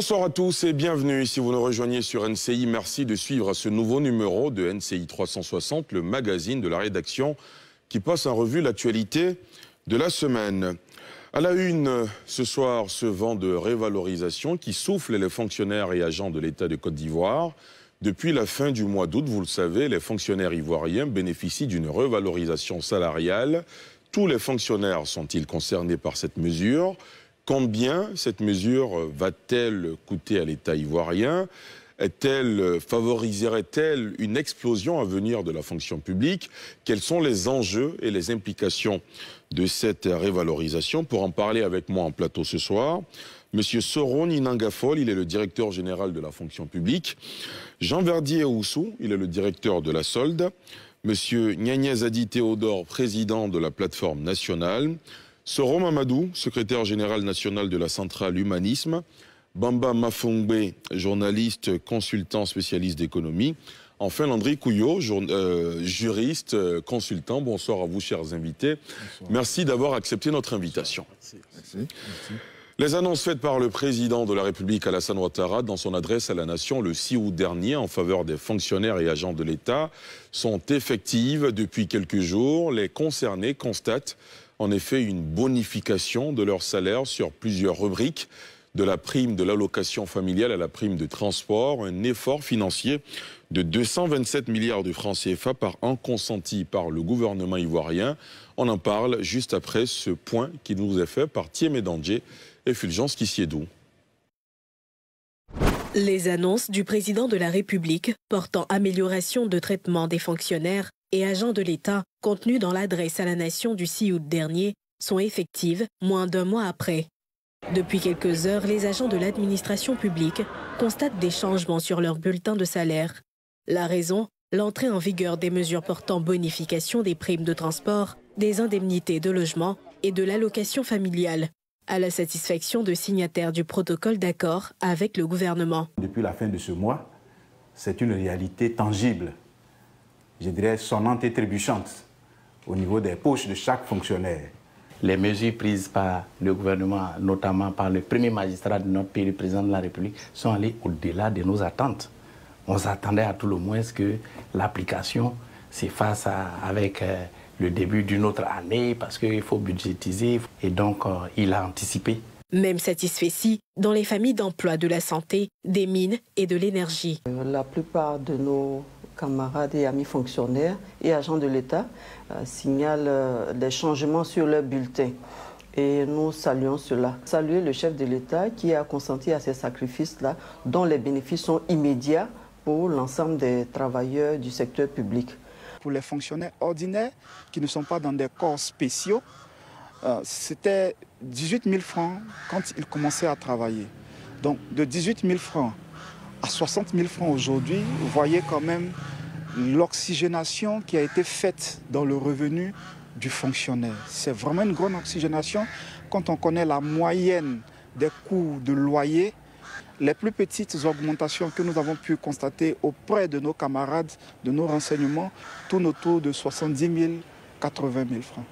Bonsoir à tous et bienvenue. Si vous nous rejoignez sur NCI, merci de suivre ce nouveau numéro de NCI 360, le magazine de la rédaction qui passe en revue l'actualité de la semaine. À la une, ce soir, ce vent de révalorisation qui souffle les fonctionnaires et agents de l'État de Côte d'Ivoire. Depuis la fin du mois d'août, vous le savez, les fonctionnaires ivoiriens bénéficient d'une revalorisation salariale. Tous les fonctionnaires sont-ils concernés par cette mesure Combien cette mesure va-t-elle coûter à l'État ivoirien est-elle, euh, favoriserait-elle une explosion à venir de la fonction publique Quels sont les enjeux et les implications de cette révalorisation Pour en parler avec moi en plateau ce soir, Monsieur Soron Inangafol, il est le directeur général de la fonction publique. Jean Verdier Oussou, il est le directeur de la solde. Monsieur Nyanyazadi Théodore, président de la plateforme nationale. Soro Mamadou, secrétaire général national de la centrale Humanisme, Bamba Mafongbe, journaliste, consultant spécialiste d'économie, enfin Landry Couillot, euh, juriste, euh, consultant. Bonsoir à vous, chers invités. Merci d'avoir accepté notre invitation. Les annonces faites par le président de la République Alassane Ouattara dans son adresse à la nation le 6 août dernier en faveur des fonctionnaires et agents de l'État sont effectives depuis quelques jours. Les concernés constatent en effet une bonification de leur salaire sur plusieurs rubriques de la prime de l'allocation familiale à la prime de transport, un effort financier de 227 milliards de francs CFA par an consenti par le gouvernement ivoirien. On en parle juste après ce point qui nous est fait par Thiemé Danger et Fulgence Kissiedou. Les annonces du président de la République portant amélioration de traitement des fonctionnaires et agents de l'État contenus dans l'adresse à la nation du 6 août dernier sont effectives moins d'un mois après. Depuis quelques heures, les agents de l'administration publique constatent des changements sur leur bulletin de salaire. La raison L'entrée en vigueur des mesures portant bonification des primes de transport, des indemnités de logement et de l'allocation familiale, à la satisfaction de signataires du protocole d'accord avec le gouvernement. Depuis la fin de ce mois, c'est une réalité tangible je dirais, son et trébuchante au niveau des poches de chaque fonctionnaire. Les mesures prises par le gouvernement, notamment par le premier magistrat de notre pays, le président de la République, sont allées au-delà de nos attentes. On s'attendait à tout le moins que l'application s'efface avec euh, le début d'une autre année parce qu'il faut budgétiser. Et donc, euh, il a anticipé. Même satisfait-si dans les familles d'emploi de la santé, des mines et de l'énergie. Euh, la plupart de nos camarades et amis fonctionnaires et agents de l'État euh, signalent euh, des changements sur leur bulletin. Et nous saluons cela. Saluer le chef de l'État qui a consenti à ces sacrifices-là, dont les bénéfices sont immédiats pour l'ensemble des travailleurs du secteur public. Pour les fonctionnaires ordinaires qui ne sont pas dans des corps spéciaux, euh, c'était 18 000 francs quand ils commençaient à travailler. Donc de 18 000 francs à 60 000 francs aujourd'hui, vous voyez quand même l'oxygénation qui a été faite dans le revenu du fonctionnaire. C'est vraiment une grande oxygénation quand on connaît la moyenne des coûts de loyer. Les plus petites augmentations que nous avons pu constater auprès de nos camarades, de nos renseignements, tournent autour de 70 000, 80 000 francs.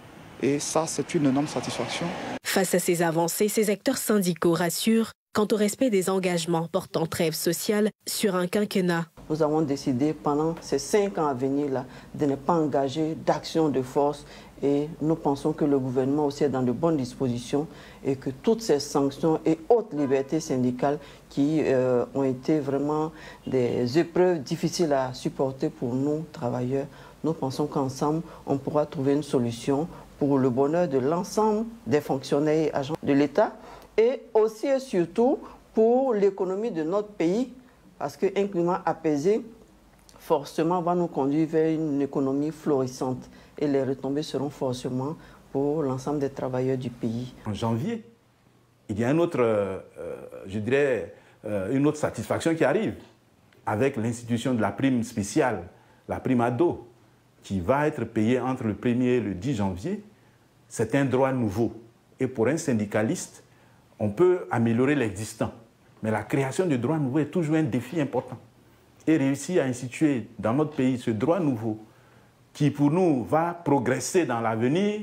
Et ça, c'est une énorme satisfaction. Face à ces avancées, ces acteurs syndicaux rassurent quant au respect des engagements portant trêve sociale sur un quinquennat. Nous avons décidé pendant ces cinq ans à venir de ne pas engager d'action de force et nous pensons que le gouvernement aussi est dans de bonnes dispositions et que toutes ces sanctions et autres libertés syndicales qui euh, ont été vraiment des épreuves difficiles à supporter pour nous, travailleurs, nous pensons qu'ensemble, on pourra trouver une solution pour le bonheur de l'ensemble des fonctionnaires et agents de l'État, et aussi et surtout pour l'économie de notre pays, parce qu'un climat apaisé, forcément, va nous conduire vers une économie florissante et les retombées seront forcément pour l'ensemble des travailleurs du pays. En janvier, il y a un autre, euh, je dirais, euh, une autre satisfaction qui arrive avec l'institution de la prime spéciale, la prime ado, qui va être payée entre le 1er et le 10 janvier. C'est un droit nouveau. Et pour un syndicaliste, on peut améliorer l'existant. Mais la création de droit nouveau est toujours un défi important. Et réussir à instituer dans notre pays ce droit nouveau qui, pour nous, va progresser dans l'avenir,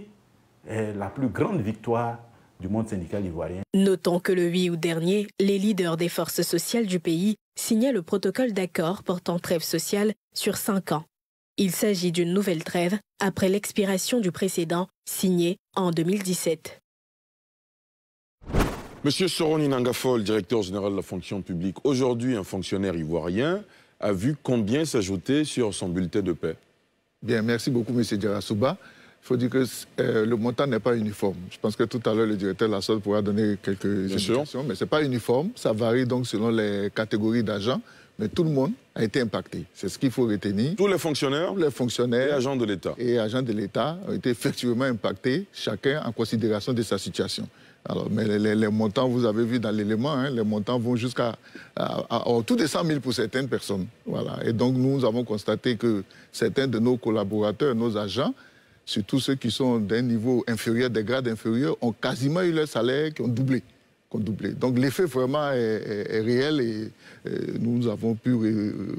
est la plus grande victoire du monde syndical ivoirien. Notons que le 8 août dernier, les leaders des forces sociales du pays signaient le protocole d'accord portant trêve sociale sur cinq ans. Il s'agit d'une nouvelle trêve après l'expiration du précédent signé en 2017. Monsieur Soroni Nangafol, directeur général de la fonction publique, aujourd'hui un fonctionnaire ivoirien, a vu combien s'ajouter sur son bulletin de paix Bien, merci beaucoup, Monsieur Djarasouba. Il faut dire que euh, le montant n'est pas uniforme. Je pense que tout à l'heure, le directeur Lassalle pourra donner quelques Bien mais ce n'est pas uniforme. Ça varie donc selon les catégories d'agents, mais tout le monde a été impacté. C'est ce qu'il faut retenir. Tous les fonctionnaires les fonctionnaires. Et agents de l'État. Et agents de l'État ont été effectivement impactés, chacun en considération de sa situation. Alors, mais les, montants, vous avez vu dans l'élément, hein, les montants vont jusqu'à oh, tout des 100 000 pour certaines personnes. Voilà. Et donc, nous avons constaté que certains de nos collaborateurs, nos agents, surtout ceux qui sont d'un niveau inférieur, des grades inférieurs, ont quasiment eu leur salaire qui ont doublé. doublé. Donc l'effet vraiment est, réel et, nous avons pu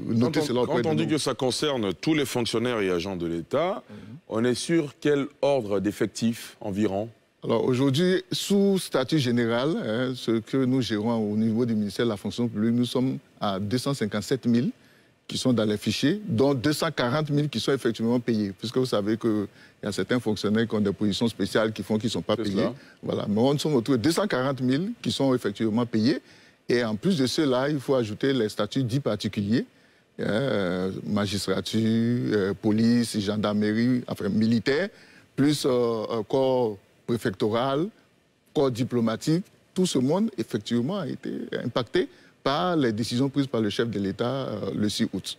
noter cela. Quand on dit que ça concerne tous les fonctionnaires et agents de l'État, mhm. on est sur quel ordre d'effectifs environ alors aujourd'hui, sous statut général, hein, ce que nous gérons au niveau du ministère de la fonction publique, nous sommes à 257 000 qui sont dans les fichiers, dont 240 000 qui sont effectivement payés, puisque vous savez qu'il y a certains fonctionnaires qui ont des positions spéciales qui font qu'ils ne sont pas payés. Voilà. Mais on sommes autour de 240 000 qui sont effectivement payés. Et en plus de cela, il faut ajouter les statuts dits particuliers, hein, magistrature, euh, police, gendarmerie, enfin militaire, plus encore. Euh, corps préfectoral, corps diplomatique, tout ce monde, effectivement, a été impacté par les décisions prises par le chef de l'État euh, le 6 août.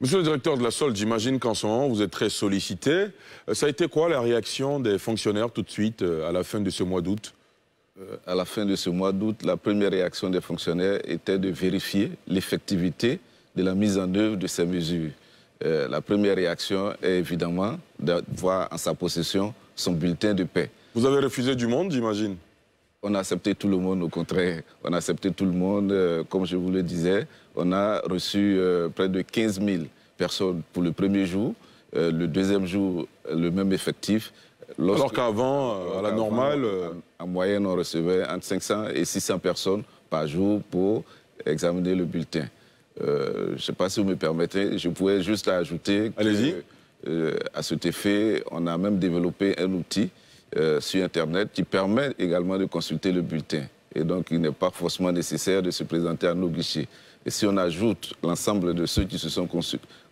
Monsieur le directeur de la solde, j'imagine qu'en ce moment, vous êtes très sollicité. Euh, ça a été quoi la réaction des fonctionnaires tout de suite euh, à la fin de ce mois d'août À la fin de ce mois d'août, la première réaction des fonctionnaires était de vérifier l'effectivité de la mise en œuvre de ces mesures. la première réaction est évidemment d'avoir en sa possession son bulletin de paix. Vous avez refusé du monde, j'imagine on a accepté tout le monde, au contraire. On a accepté tout le monde. Euh, comme je vous le disais, on a reçu euh, près de 15 000 personnes pour le premier jour. Euh, le deuxième jour, le même effectif. alors qu'avant, à la normale... En, moyenne, on recevait entre 500 et 600 personnes par jour pour examiner le bulletin. je ne sais pas si vous me permettez, je pourrais juste ajouter... allez à cet effet, on a même développé un outil euh, sur Internet qui permet également de consulter le bulletin. Et donc, il n'est pas forcément nécessaire de se présenter à nos guichets. Et si on ajoute l'ensemble de ceux qui se sont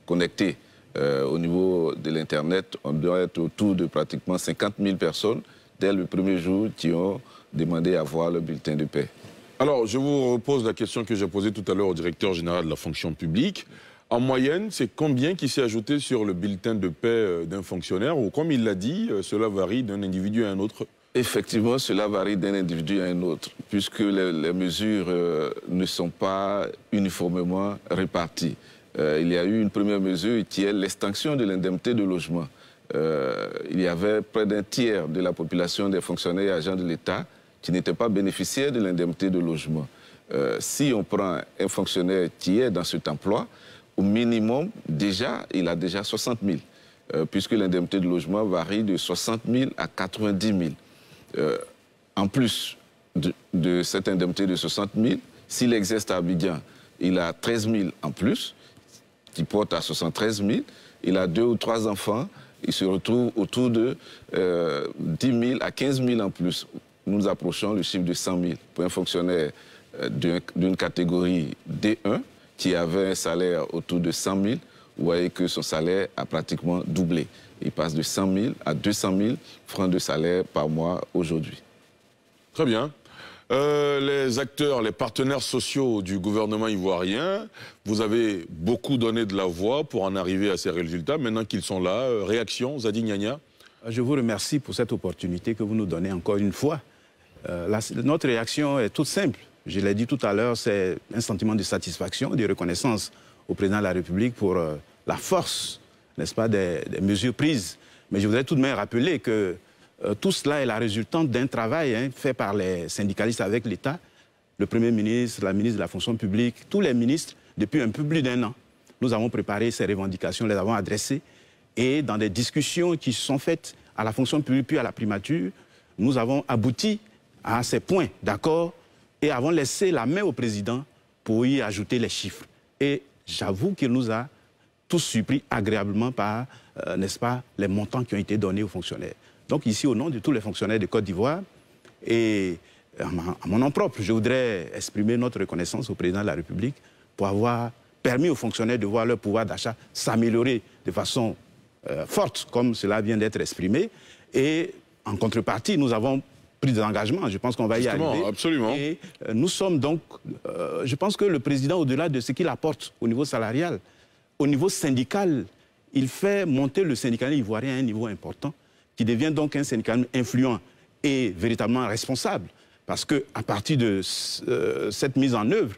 connectés euh, au niveau de l'Internet, on doit être autour de pratiquement 50 000 personnes dès le premier jour qui ont demandé à voir le bulletin de paix. Alors, je vous repose la question que j'ai posée tout à l'heure au directeur général de la fonction publique. En moyenne, c'est combien qui s'est ajouté sur le bulletin de paix euh, d'un fonctionnaire Ou comme il l'a dit, euh, cela varie d'un individu à un autre Effectivement, cela varie d'un individu à un autre, puisque les, mesures euh, ne sont pas uniformément réparties. il y a eu une première mesure qui est l'extinction de l'indemnité de logement. il y avait près d'un tiers de la population des fonctionnaires et agents de l'État qui n'étaient pas bénéficiaires de l'indemnité de logement. si on prend un fonctionnaire qui est dans cet emploi, au minimum, déjà, il a déjà 60 000, euh, puisque l'indemnité de logement varie de 60 000 à 90 000. Euh, en plus de, cette indemnité de 60 000, s'il existe à Abidjan, il a 13 000 en plus, qui porte à 73 000. Il a deux ou trois enfants, il se retrouve autour de 10 euh, 000 à 15 000 en plus. Nous approchons le chiffre de 100 000 pour un fonctionnaire d'une catégorie D1 qui avait un salaire autour de 100 000, vous voyez que son salaire a pratiquement doublé. Il passe de 100 000 à 200 000 francs de salaire par mois aujourd'hui. Très bien. Euh, les acteurs, les partenaires sociaux du gouvernement ivoirien, vous avez beaucoup donné de la voix pour en arriver à ces résultats. Maintenant qu'ils sont là, euh, réaction, Zadi Je vous remercie pour cette opportunité que vous nous donnez encore une fois. Euh, notre réaction est toute simple je l'ai dit tout à l'heure, c'est un sentiment de satisfaction, de reconnaissance au président de la République pour euh, la force, n'est-ce pas, des, mesures prises. Mais je voudrais tout de même rappeler que euh, tout cela est la résultante d'un travail hein, fait par les syndicalistes avec l'État, le Premier ministre, la ministre de la fonction publique, tous les ministres, depuis un peu plus d'un an. Nous avons préparé ces revendications, les avons adressées, et dans des discussions qui se sont faites à la fonction publique puis à la primature, nous avons abouti à ces points d'accord et avons laissé la main au président pour y ajouter les chiffres. Et j'avoue qu'il nous a tous surpris agréablement par, euh, n'est-ce pas, les montants qui ont été donnés aux fonctionnaires. Donc ici, au nom de tous les fonctionnaires de Côte d'Ivoire et euh, à mon nom propre, je voudrais exprimer notre reconnaissance au président de la République pour avoir permis aux fonctionnaires de voir leur pouvoir d'achat s'améliorer de façon euh, forte, comme cela vient d'être exprimé. Et en contrepartie, nous avons pris des engagements. Je pense qu'on va y arriver. Absolument. Et euh, nous sommes donc, euh, je pense que le président, au-delà de ce qu'il apporte au niveau salarial, au niveau syndical, il fait monter le syndicalisme ivoirien à un niveau important, qui devient donc un syndicat influent et véritablement responsable. Parce qu'à partir de euh, cette mise en œuvre,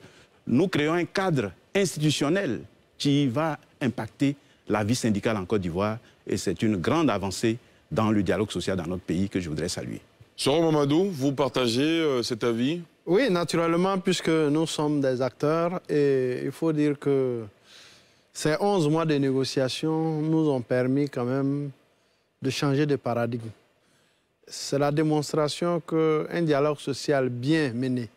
nous créons un cadre institutionnel qui va impacter la vie syndicale en Côte d'Ivoire et c'est une grande avancée dans le dialogue social dans notre pays que je voudrais saluer. Soro Mamadou, vous partagez euh, cet avis Oui, naturellement, puisque nous sommes des acteurs et il faut dire que ces 11 mois de négociations nous ont permis quand même de changer de paradigme. C'est la démonstration qu'un dialogue social bien mené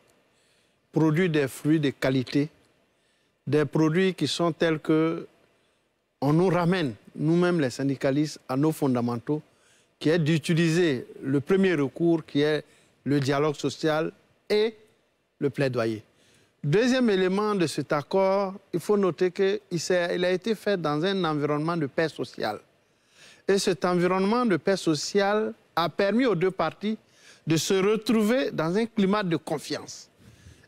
produit des fruits de qualité, des produits qui sont tels que on nous ramène, nous-mêmes les syndicalistes, à nos fondamentaux, qui est d'utiliser le premier recours, qui est le dialogue social et le plaidoyer. Deuxième élément de cet accord, il faut noter qu'il a été fait dans un environnement de paix sociale. Et cet environnement de paix sociale a permis aux deux parties de se retrouver dans un climat de confiance.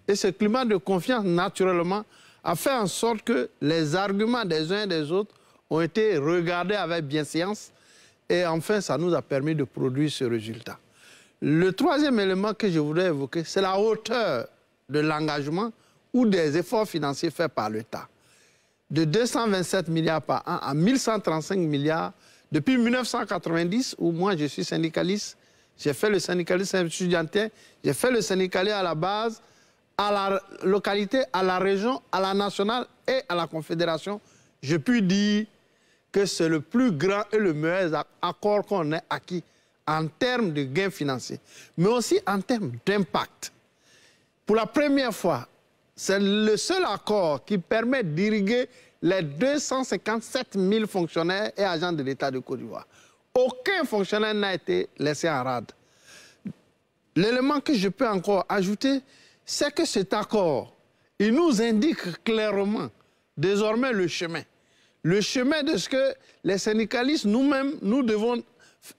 Et ce climat de confiance, naturellement, a fait en sorte que les arguments des uns et des autres ont été regardés avec bienséance et enfin, ça nous a permis de produire ce résultat. Le troisième élément que je voudrais évoquer, c'est la hauteur de l'engagement ou des efforts financiers faits par l'État. De 227 milliards par an à 1135 milliards depuis 1990, où moi je suis syndicaliste, j'ai fait le syndicaliste étudiantin, j'ai fait le syndicalisme à la base, à la localité, à la région, à la nationale et à la confédération. Je puis dire que c'est le plus grand et le meilleur accord qu'on ait acquis en termes de gains financiers, mais aussi en termes d'impact. Pour la première fois, c'est le seul accord qui permet d'irriguer les 257 000 fonctionnaires et agents de l'État de Côte d'Ivoire. Aucun fonctionnaire n'a été laissé en rade. L'élément que je peux encore ajouter, c'est que cet accord, il nous indique clairement désormais le chemin le chemin de ce que les syndicalistes, nous-mêmes, nous devons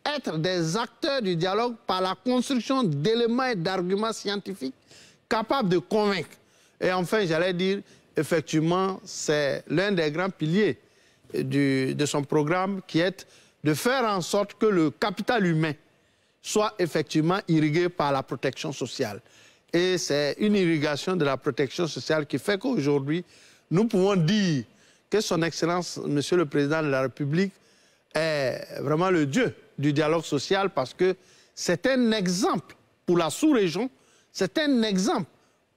être des acteurs du dialogue par la construction d'éléments et d'arguments scientifiques capables de convaincre. Et enfin, j'allais dire, effectivement, c'est l'un des grands piliers de son programme qui est de faire en sorte que le capital humain soit effectivement irrigué par la protection sociale. Et c'est une irrigation de la protection sociale qui fait qu'aujourd'hui, nous pouvons dire que Son Excellence, Monsieur le Président de la République, est vraiment le dieu du dialogue social parce que c'est un exemple pour la sous-région, c'est un exemple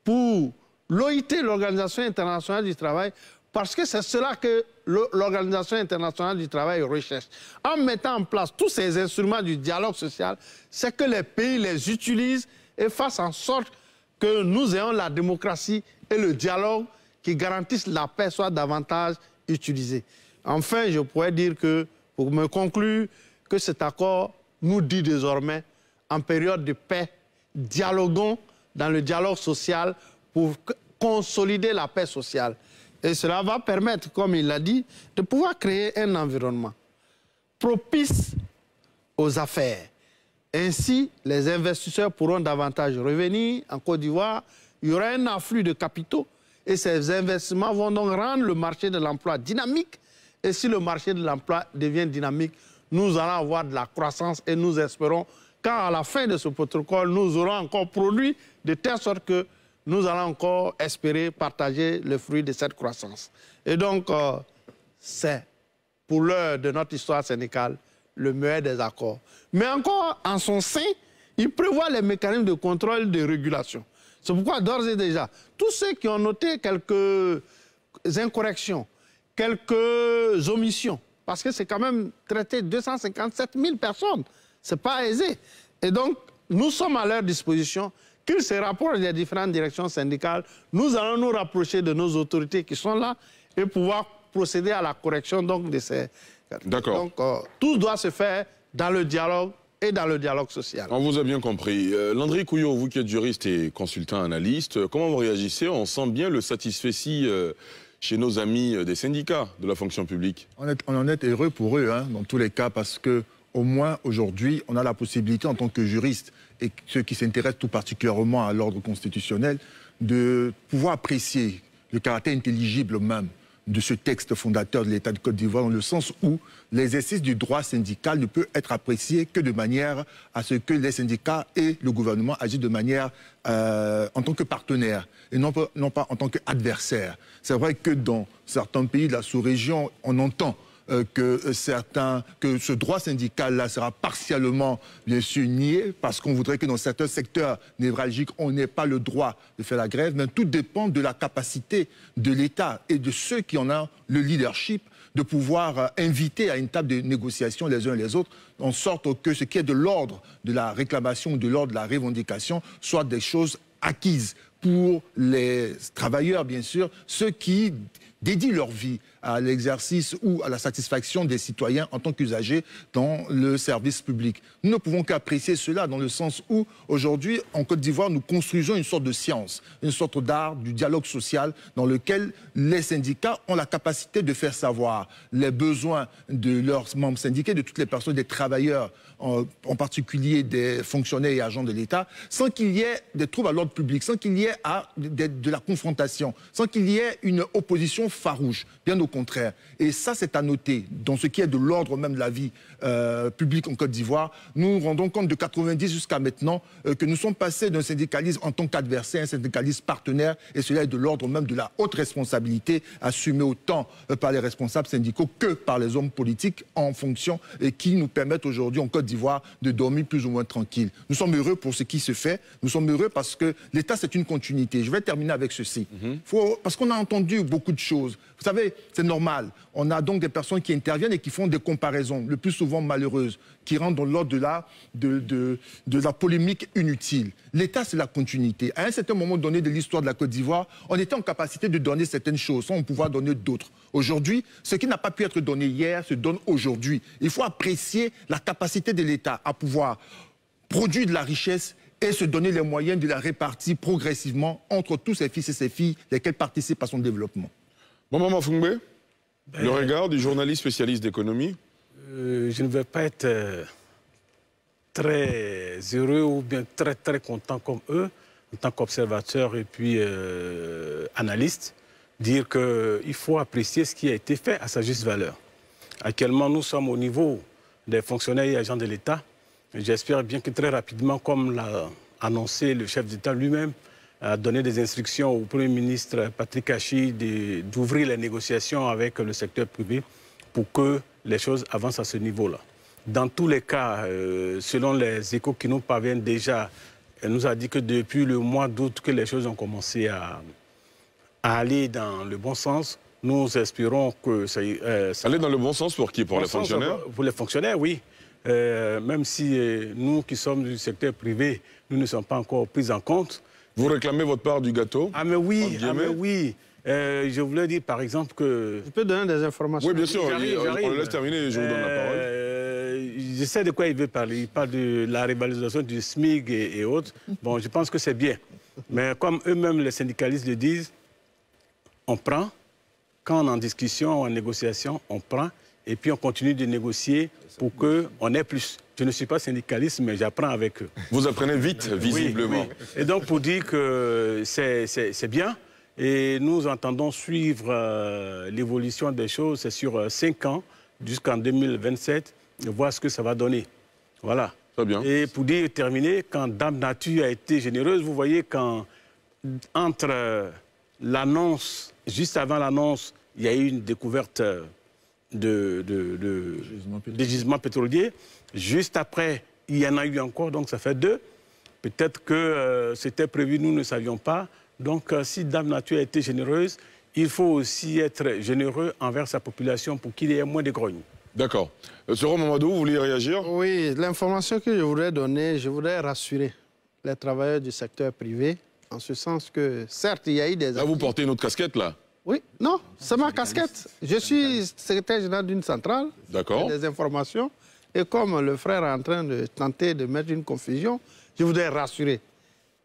pour l'OIT, l'Organisation internationale du travail, parce que c'est cela que l'Organisation internationale du travail recherche. En mettant en place tous ces instruments du dialogue social, c'est que les pays les utilisent et fassent en sorte que nous ayons la démocratie et le dialogue qui garantissent la paix soit davantage utilisée. Enfin, je pourrais dire que, pour me conclure, que cet accord nous dit désormais, en période de paix, dialoguons dans le dialogue social pour consolider la paix sociale. Et cela va permettre, comme il l'a dit, de pouvoir créer un environnement propice aux affaires. Ainsi, les investisseurs pourront davantage revenir en Côte d'Ivoire. Il y aura un afflux de capitaux et ces investissements vont donc rendre le marché de l'emploi dynamique. Et si le marché de l'emploi devient dynamique, nous allons avoir de la croissance et nous espérons qu'à la fin de ce protocole, nous aurons encore produit de telle sorte que nous allons encore espérer partager le fruit de cette croissance. Et donc, euh, c'est pour l'heure de notre histoire syndicale le meilleur des accords. Mais encore, en son sein, il prévoit les mécanismes de contrôle de régulation. C'est pourquoi, d'ores et déjà, tous ceux qui ont noté quelques incorrections, quelques omissions, parce que c'est quand même traité 257 000 personnes, c'est pas aisé. Et donc, nous sommes à leur disposition. Qu'ils se rapprochent des différentes directions syndicales, nous allons nous rapprocher de nos autorités qui sont là et pouvoir procéder à la correction donc, de ces... D'accord. Donc, euh, tout doit se faire dans le dialogue et dans le dialogue social. On vous a bien compris. Euh, Landry Couillot, vous qui êtes juriste et consultant analyste, euh, comment vous réagissez On sent bien le satisfait euh, chez nos amis des syndicats de la fonction publique. On, en est heureux pour eux, hein, dans tous les cas, parce que au moins aujourd'hui, on a la possibilité en tant que juriste et ceux qui s'intéressent tout particulièrement à l'ordre constitutionnel de pouvoir apprécier le caractère intelligible même de ce texte fondateur de l'État de Côte d'Ivoire, dans le sens où l'exercice du droit syndical ne peut être apprécié que de manière à ce que les syndicats et le gouvernement agissent de manière euh, en tant que partenaires et non pas, non pas en tant qu'adversaires. C'est vrai que dans certains pays de la sous-région, on entend euh, que euh, certains, que ce droit syndical-là sera partiellement, bien sûr, nié, parce qu'on voudrait que dans certains secteurs névralgiques, on n'ait pas le droit de faire la grève. Mais tout dépend de la capacité de l'État et de ceux qui en ont le leadership de pouvoir euh, inviter à une table de négociation les uns et les autres, en sorte que ce qui est de l'ordre de la réclamation, de l'ordre de la revendication, soit des choses acquises pour les travailleurs, bien sûr, ceux qui dédient leur vie à l'exercice ou à la satisfaction des citoyens en tant qu'usagers dans le service public. Nous ne pouvons qu'apprécier cela dans le sens où aujourd'hui, en Côte d'Ivoire, nous construisons une sorte de science, une sorte d'art du dialogue social dans lequel les syndicats ont la capacité de faire savoir les besoins de leurs membres syndiqués, de toutes les personnes, des travailleurs, en, particulier des fonctionnaires et agents de l'État, sans qu'il y ait des troubles à l'ordre public, sans qu'il y ait de, de, la confrontation, sans qu'il y ait une opposition farouche. Bien au contraire. Et ça, c'est à noter. Dans ce qui est de l'ordre même de la vie euh, publique en Côte d'Ivoire, nous nous rendons compte de 90 jusqu'à maintenant euh, que nous sommes passés d'un syndicalisme en tant qu'adversaire à un syndicalisme partenaire. Et cela est de l'ordre même de la haute responsabilité assumée autant euh, par les responsables syndicaux que par les hommes politiques en fonction et qui nous permettent aujourd'hui en Côte d'Ivoire de dormir plus ou moins tranquille. Nous sommes heureux pour ce qui se fait. Nous sommes heureux parce que l'État, c'est une continuité. Je vais terminer avec ceci. Mhm. parce qu'on a entendu beaucoup de choses. Vous savez, c'est c'est normal. On a donc des personnes qui interviennent et qui font des comparaisons, le plus souvent malheureuses, qui rendent dans l'ordre de la, de, de, de la polémique inutile. L'État, c'est la continuité. À un certain moment donné de l'histoire de la Côte d'Ivoire, on était en capacité de donner certaines choses sans pouvoir donner d'autres. Aujourd'hui, ce qui n'a pas pu être donné hier se donne aujourd'hui. Il faut apprécier la capacité de l'État à pouvoir produire de la richesse et se donner les moyens de la répartir progressivement entre tous ses fils et ses filles, lesquels participent à son développement. Maman Mafungbe, le regard du journaliste spécialiste d'économie euh, Je ne vais pas être euh, très heureux ou bien très très content comme eux, en tant qu'observateur et puis euh, analyste, dire qu'il faut apprécier ce qui a été fait à sa juste valeur. Actuellement, nous sommes au niveau des fonctionnaires et agents de l'État. J'espère bien que très rapidement, comme l'a annoncé le chef d'État lui-même, a donné des instructions au Premier ministre Patrick Hachi d'ouvrir les négociations avec le secteur privé pour que les choses avancent à ce niveau-là. Dans tous les cas, euh, selon les échos qui nous parviennent déjà, elle nous a dit que depuis le mois d'août que les choses ont commencé à, aller dans le bon sens. Nous espérons que ça... Euh, ça aller dans le bon sens pour qui Pour les fonctionnaires Pour les fonctionnaires, oui. Euh, même si nous qui sommes du secteur privé, nous ne sommes pas encore pris en compte, vous réclamez votre part du gâteau Ah mais oui, ah mais oui. Euh, je voulais dire par exemple que... Je peux donner des informations Oui, bien sûr, on laisse terminer je vous donne la euh, parole. je sais de quoi il veut parler. Il parle de la rivalisation du SMIG et, autres. Bon, je pense que c'est bien. Mais comme eux-mêmes, les syndicalistes le disent, on prend, quand on est en discussion, en négociation, on prend, et puis on continue de négocier pour qu'on ait plus. Je ne suis pas syndicaliste, mais j'apprends avec eux. Vous apprenez vite, visiblement. Et donc, pour dire que c'est bien, et nous entendons suivre euh, l'évolution des choses, sur euh, cinq ans jusqu'en 2027, et voir ce que ça va donner. Voilà. Très bien. Et pour dire, terminer, quand Dame Nature a été généreuse, vous voyez quand entre euh, l'annonce, juste avant l'annonce, il y a eu une découverte de, de gisements pétroliers. Juste après, il y en a eu encore, donc ça fait deux. Peut-être que euh, c'était prévu, nous ne savions pas. Donc euh, si Dame Nature a été généreuse, il faut aussi être généreux envers sa population pour qu'il y ait moins de grogne. – D'accord. Monsieur Mamadou, vous voulez réagir Oui, l'information que je voudrais donner, je voudrais rassurer les travailleurs du secteur privé, en ce sens que, certes, il y a eu des... Ah, vous portez une autre casquette, là Oui, non, c'est ma casquette. Je suis secrétaire général d'une centrale. D'accord. des informations. Et comme le frère est en train de tenter de mettre une confusion, je voudrais rassurer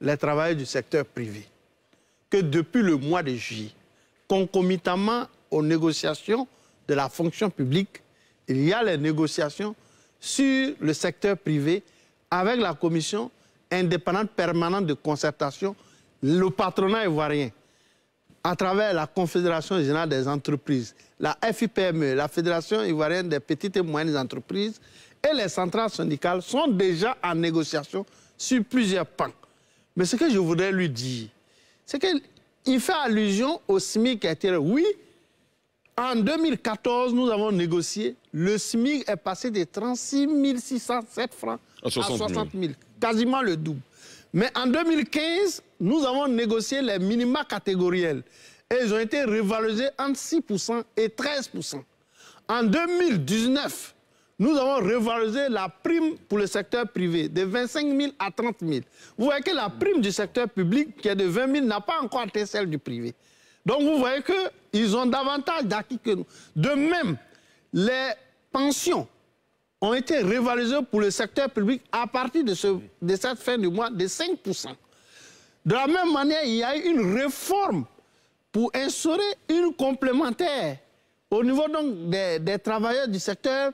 les travailleurs du secteur privé que depuis le mois de juillet, concomitamment aux négociations de la fonction publique, il y a les négociations sur le secteur privé avec la commission indépendante permanente de concertation, le patronat ivoirien à travers la Confédération générale des entreprises, la FIPME, la Fédération ivoirienne des petites et moyennes entreprises, et les centrales syndicales sont déjà en négociation sur plusieurs pans. Mais ce que je voudrais lui dire, c'est qu'il fait allusion au SMIC été... Oui, en 2014, nous avons négocié. Le SMIC est passé de 36 607 francs à 60 000 quasiment le double. Mais en 2015, nous avons négocié les minima catégoriels. Et ils ont été revalorisés entre 6% et 13%. En 2019, nous avons revalorisé la prime pour le secteur privé de 25 000 à 30 000. Vous voyez que la prime du secteur public, qui est de 20 000, n'a pas encore été celle du privé. Donc vous voyez qu'ils ont davantage d'acquis que nous. De même, les pensions ont été révalorisés pour le secteur public à partir de, ce, de cette fin du mois de 5 De la même manière, il y a eu une réforme pour instaurer une complémentaire au niveau donc des, travailleurs du secteur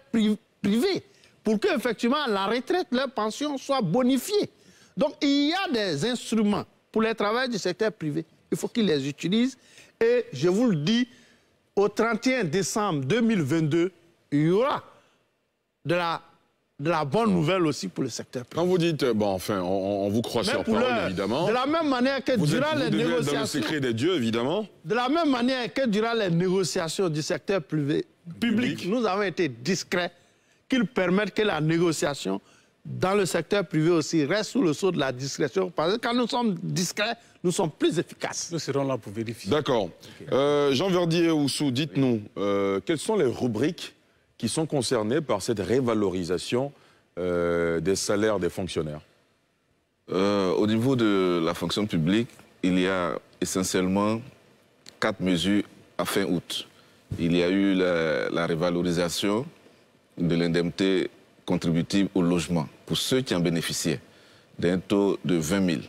privé pour que effectivement la retraite, leur pension soit bonifiée. Donc il y a des instruments pour les travailleurs du secteur privé. Il faut qu'ils les utilisent. Et je vous le dis, au 31 décembre 2022, il y aura de la de la bonne nouvelle aussi pour le secteur privé. Quand vous dites, euh, bon, enfin, on, vous croit sur parole, évidemment. De la même manière que durant vous les négociations. le secret des dieux, évidemment. De la même manière que durant les négociations du secteur privé, public, nous avons été discrets qu'ils permettent que la négociation dans le secteur privé aussi reste sous le sceau de la discrétion. Parce que quand nous sommes discrets, nous sommes plus efficaces. Nous serons là pour vérifier. D'accord. Euh, Jean Verdier Oussou, dites-nous, euh, quelles sont les rubriques qui sont concernés par cette révalorisation euh, des salaires des fonctionnaires euh, Au niveau de la fonction publique, il y a essentiellement quatre mesures à fin août. Il y a eu la, la révalorisation de l'indemnité contributive au logement pour ceux qui en bénéficiaient d'un taux de 20 000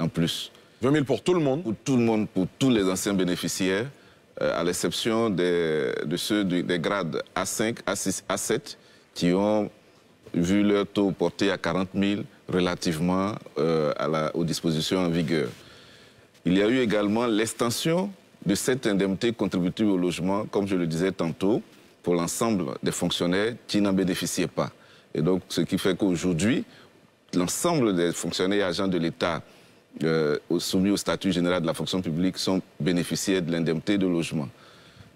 en plus. 20 000 pour tout le monde Pour tout le monde, pour tous les anciens bénéficiaires. Euh, à l'exception de, ceux des grades A5, A6, A7, qui ont vu leur taux porté à 40 000 relativement euh, aux dispositions en vigueur. Il y a eu également l'extension de cette indemnité contributive au logement, comme je le disais tantôt, pour l'ensemble des fonctionnaires qui n'en bénéficiaient pas. Et donc, ce qui fait qu'aujourd'hui, l'ensemble des fonctionnaires et agents de l'État euh, soumis au statut général de la fonction publique sont bénéficiaires de l'indemnité de logement.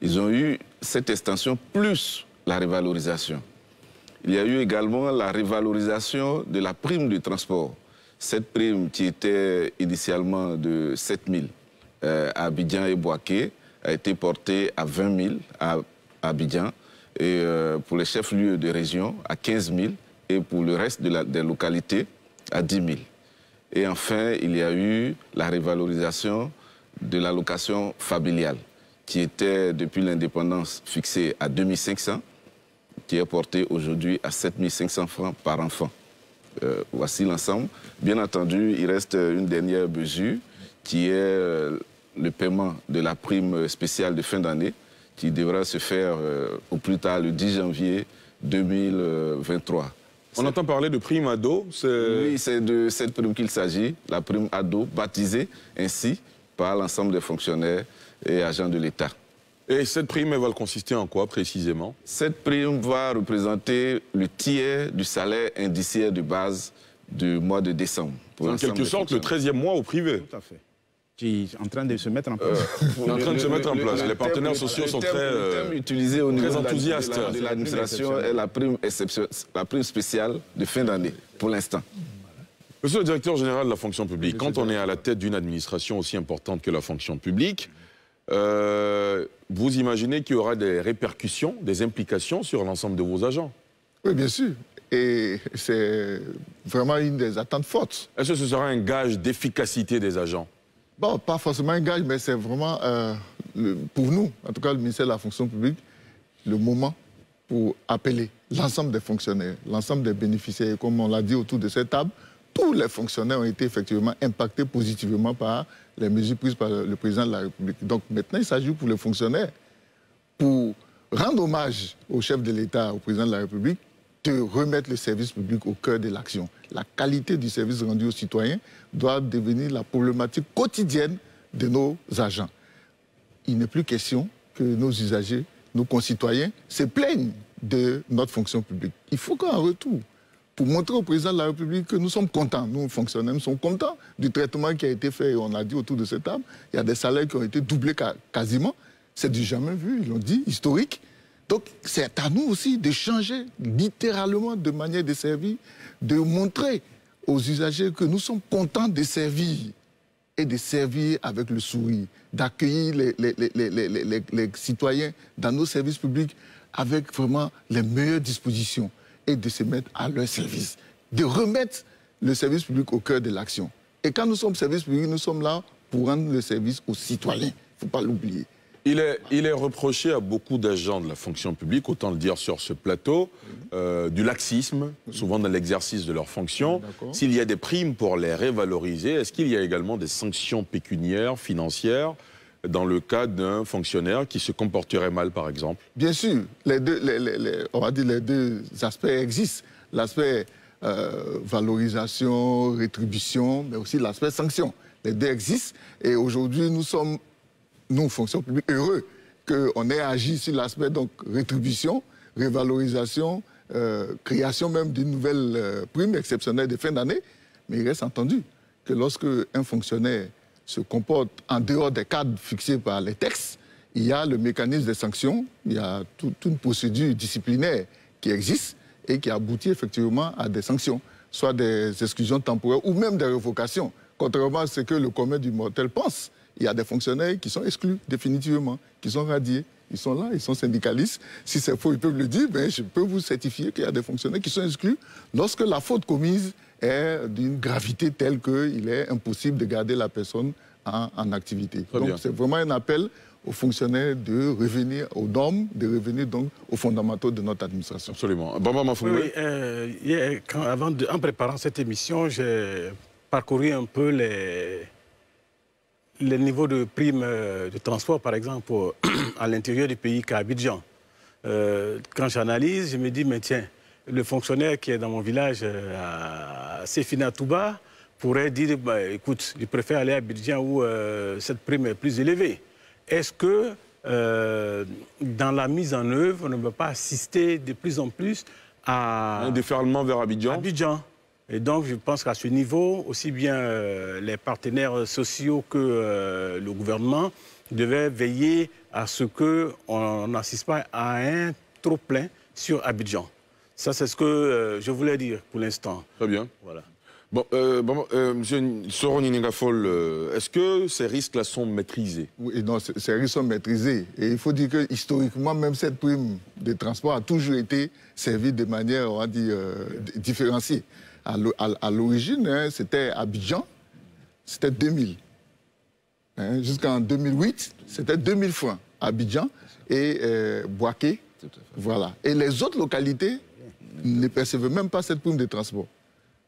Ils ont eu cette extension plus la revalorisation. Il y a eu également la revalorisation de la prime du transport. Cette prime qui était initialement de 7 000 euh, à Abidjan et Boaké a été portée à 20 000 à Abidjan et euh, pour les chefs-lieux de région à 15 000 et pour le reste des localités à 10 000. Et enfin, il y a eu la révalorisation de l'allocation familiale, qui était depuis l'indépendance fixée à 2500, qui est portée aujourd'hui à 7500 francs par enfant. Euh, voici l'ensemble. Bien entendu, il reste une dernière mesure, qui est euh, le paiement de la prime spéciale de fin d'année, qui devra se faire euh, au plus tard le 10 janvier 2023. On entend parler de prime ado. Oui, c'est de cette prime qu'il s'agit, la prime ado, baptisée ainsi par l'ensemble des fonctionnaires et agents de l'État. Et cette prime, elle va consister en quoi précisément Cette prime va représenter le tiers du salaire indiciaire de base du mois de décembre. En quelque sorte, le 13e mois au privé. fait qui est en train de se mettre en place. Euh, en train de se mettre en place. les partenaires sociaux sont très, euh, au très enthousiastes. l'administration la, est la prime, la prime spéciale de fin d'année, pour l'instant. Monsieur le directeur général de la fonction publique, quand on est à la tête d'une administration aussi importante que la fonction publique, euh, vous imaginez qu'il y aura des répercussions, des implications sur l'ensemble de vos agents Oui, bien sûr. Et c'est vraiment une des attentes fortes. Est-ce que ce sera un gage d'efficacité des agents Bon, pas forcément un gage, mais c'est vraiment, euh, pour nous, en tout cas le ministère de la fonction publique, le moment pour appeler l'ensemble des fonctionnaires, l'ensemble des bénéficiaires. Comme on l'a dit autour de cette table, tous les fonctionnaires ont été effectivement impactés positivement par les mesures prises par le président de la République. Donc maintenant, il s'agit pour les fonctionnaires, pour rendre hommage au chef de l'État, au président de la République, de remettre le service public au cœur de l'action. La qualité du service rendu aux citoyens, doit devenir la problématique quotidienne de nos agents. Il n'est plus question que nos usagers, nos concitoyens, se plaignent de notre fonction publique. Il faut qu'en retour, pour montrer au président de la République que nous sommes contents, nous, fonctionnaires, nous sommes contents du traitement qui a été fait, et on a dit autour de cette table, il y a des salaires qui ont été doublés quasiment, c'est du jamais vu, ils l'ont dit, historique. Donc c'est à nous aussi de changer littéralement de manière de servir, de montrer aux usagers que nous sommes contents de servir et de servir avec le sourire, d'accueillir les, les, citoyens dans nos services publics avec vraiment les meilleures dispositions et de se mettre à leur service, de remettre le service public au cœur de l'action. Et quand nous sommes service public, nous sommes là pour rendre le service aux citoyens. Il ne faut pas l'oublier. Il est, reproché à beaucoup d'agents de la fonction publique, autant le dire sur ce plateau, euh, du laxisme, souvent dans l'exercice de leur fonction. Mm, S'il y a des primes pour les révaloriser, est-ce qu'il y a également des sanctions pécuniaires, financières dans le cas d'un fonctionnaire qui se comporterait mal, par exemple Bien sûr, les deux, on va dire les deux aspects existent. L'aspect euh, valorisation, rétribution, mais aussi l'aspect sanction. Les deux existent et aujourd'hui, nous sommes nous, fonction publique, heureux qu'on ait agi sur l'aspect donc rétribution, révalorisation, euh, création même d'une nouvelle euh, prime exceptionnelle de fin d'année. Mais il reste entendu que lorsque un fonctionnaire se comporte en dehors des cadres fixés par les textes, il y a le mécanisme des sanctions, il y a toute une procédure disciplinaire qui existe et qui aboutit effectivement à des sanctions, soit des exclusions temporaires ou même des révocations, contrairement à ce que le commun du mortel pense il y a des fonctionnaires qui sont exclus définitivement, qui sont radiés. Ils sont là, ils sont syndicalistes. Si c'est faux, ils peuvent le dire, mais je peux vous certifier qu'il y a des fonctionnaires qui sont exclus lorsque la faute commise est d'une gravité telle qu'il est impossible de garder la personne en, activité. donc c'est vraiment un appel aux fonctionnaires de revenir aux normes, de revenir donc aux fondamentaux de notre administration. Absolument. Bon, bon, oui, euh, avant de, en préparant cette émission, j'ai parcouru un peu les, le niveau de prime euh, de transport, par exemple, à l'intérieur du pays qu'à Abidjan. Euh, quand j'analyse, je me dis, mais tiens, le fonctionnaire qui est dans mon village euh, à Sefina Touba pourrait dire, bah, écoute, je préfère aller à Abidjan où cette prime est plus élevée. Est-ce que dans la mise en œuvre, on ne peut pas assister de plus en plus à... Un déferlement vers Abidjan Abidjan. Et donc, je pense qu'à ce niveau, aussi bien euh, les partenaires sociaux que euh, le gouvernement devaient veiller à ce qu'on n'assiste pas à un trop plein sur Abidjan. Ça, c'est ce que euh, je voulais dire pour l'instant. Très bien. Voilà. Bon, euh, bon euh, est-ce que ces risques-là sont maîtrisés Oui, non, ces risques sont maîtrisés. Et il faut dire que historiquement, même cette prime de transport a toujours été servie de manière, on va dire, différenciée à l'origine, hein, c'était Abidjan, c'était 2000. Hein, jusqu'en 2008, c'était 2000 francs. Abidjan et euh, Boaké. Voilà. Et les autres localités ne percevaient même pas cette prime de transport.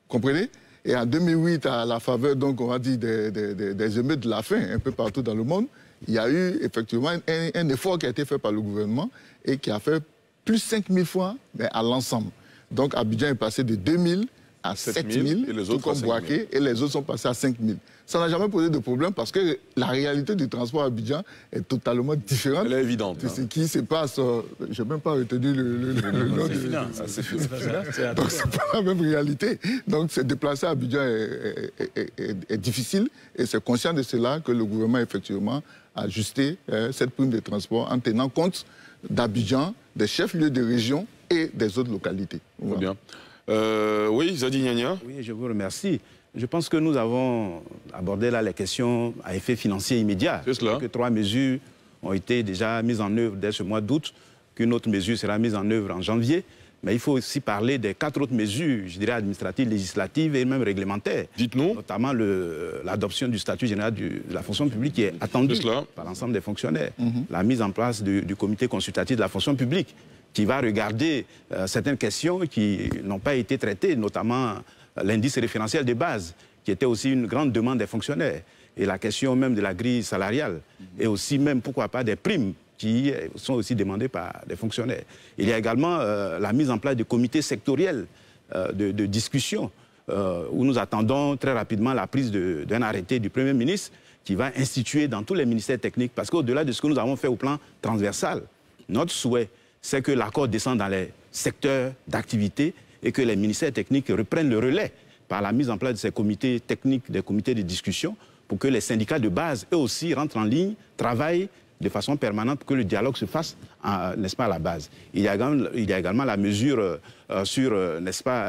Comprenez Et en 2008, à la faveur, donc, on des, des, émeutes de la faim un peu partout dans le monde, il y a eu effectivement un, effort qui a été fait par le gouvernement et qui a fait plus 5000 000 francs mais à l'ensemble. Donc Abidjan est passé de 2000 à 7 000, et les autres tout comme Boaké, et les autres sont passés à 5 000. Ça n'a jamais posé de problème parce que la réalité du transport à Abidjan est totalement différente. évidente. De ce hein. qui se passe, euh, je n'ai même pas retenu le, nom. C'est Donc, ce pas la même réalité. Donc, se déplacer à Abidjan est, difficile et c'est conscient de cela que le gouvernement, effectivement, a ajusté euh, cette prime de transport en tenant compte d'Abidjan, des chefs-lieux de région et des autres localités. Bien. Euh, oui, Zadi Oui, je vous remercie. Je pense que nous avons abordé là les questions à effet financier immédiat. C'est cela. Que trois mesures ont été déjà mises en œuvre dès ce mois d'août, qu'une autre mesure sera mise en œuvre en janvier. Mais il faut aussi parler des quatre autres mesures, je dirais administratives, législatives et même réglementaires. Dites-nous. Notamment l'adoption du statut général de la fonction publique qui est attendue par l'ensemble des fonctionnaires. Mhm. La mise en place du comité consultatif de la fonction publique qui va regarder euh, certaines questions qui n'ont pas été traitées, notamment euh, l'indice référentiel de base, qui était aussi une grande demande des fonctionnaires, et la question même de la grille salariale, et aussi même, pourquoi pas, des primes qui euh, sont aussi demandées par des fonctionnaires. Il y a également la mise en place de comités sectoriels de, de, discussion, où nous attendons très rapidement la prise d'un arrêté du Premier ministre qui va instituer dans tous les ministères techniques, parce qu'au-delà de ce que nous avons fait au plan transversal, notre souhait, c'est que l'accord descend dans les secteurs d'activité et que les ministères techniques reprennent le relais par la mise en place de ces comités techniques, des comités de discussion, pour que les syndicats de base, eux aussi, rentrent en ligne, travaillent de façon permanente pour que le dialogue se fasse, n'est-ce pas, à la base. Il y a, également la mesure euh, sur, euh, n'est-ce pas,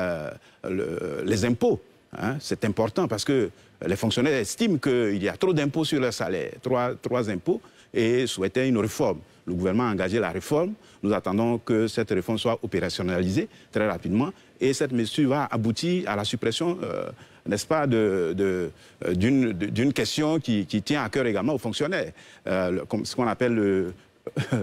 euh, les impôts. Hein. C'est important parce que les fonctionnaires estiment qu'il y a trop d'impôts sur leur salaire, trois, trois impôts, et souhaitaient une réforme le gouvernement a engagé la réforme. Nous attendons que cette réforme soit opérationnalisée très rapidement et cette mesure va aboutir à la suppression, euh, n'est-ce pas, euh, d'une de, question qui, tient à cœur également aux fonctionnaires, euh, ce qu'on appelle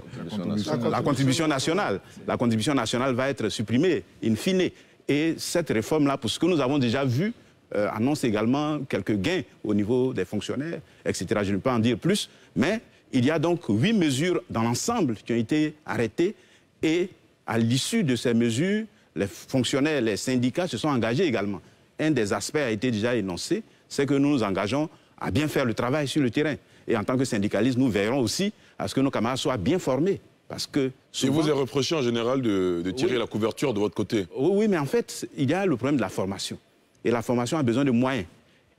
la contribution nationale. La contribution nationale va être supprimée, in fine. Et cette réforme-là, pour ce que nous avons déjà vu, euh, annonce également quelques gains au niveau des fonctionnaires, etc. Je ne peux pas en dire plus, mais il y a donc huit mesures dans l'ensemble qui ont été arrêtées et à l'issue de ces mesures, les fonctionnaires, les syndicats se sont engagés également. Un des aspects a été déjà énoncé, c'est que nous nous engageons à bien faire le travail sur le terrain. Et en tant que syndicalistes, nous verrons aussi à ce que nos camarades soient bien formés. Parce que Si vous êtes reproché en général de, tirer la couverture de votre côté. oui, mais en fait, il y a le problème de la formation. Et la formation a besoin de moyens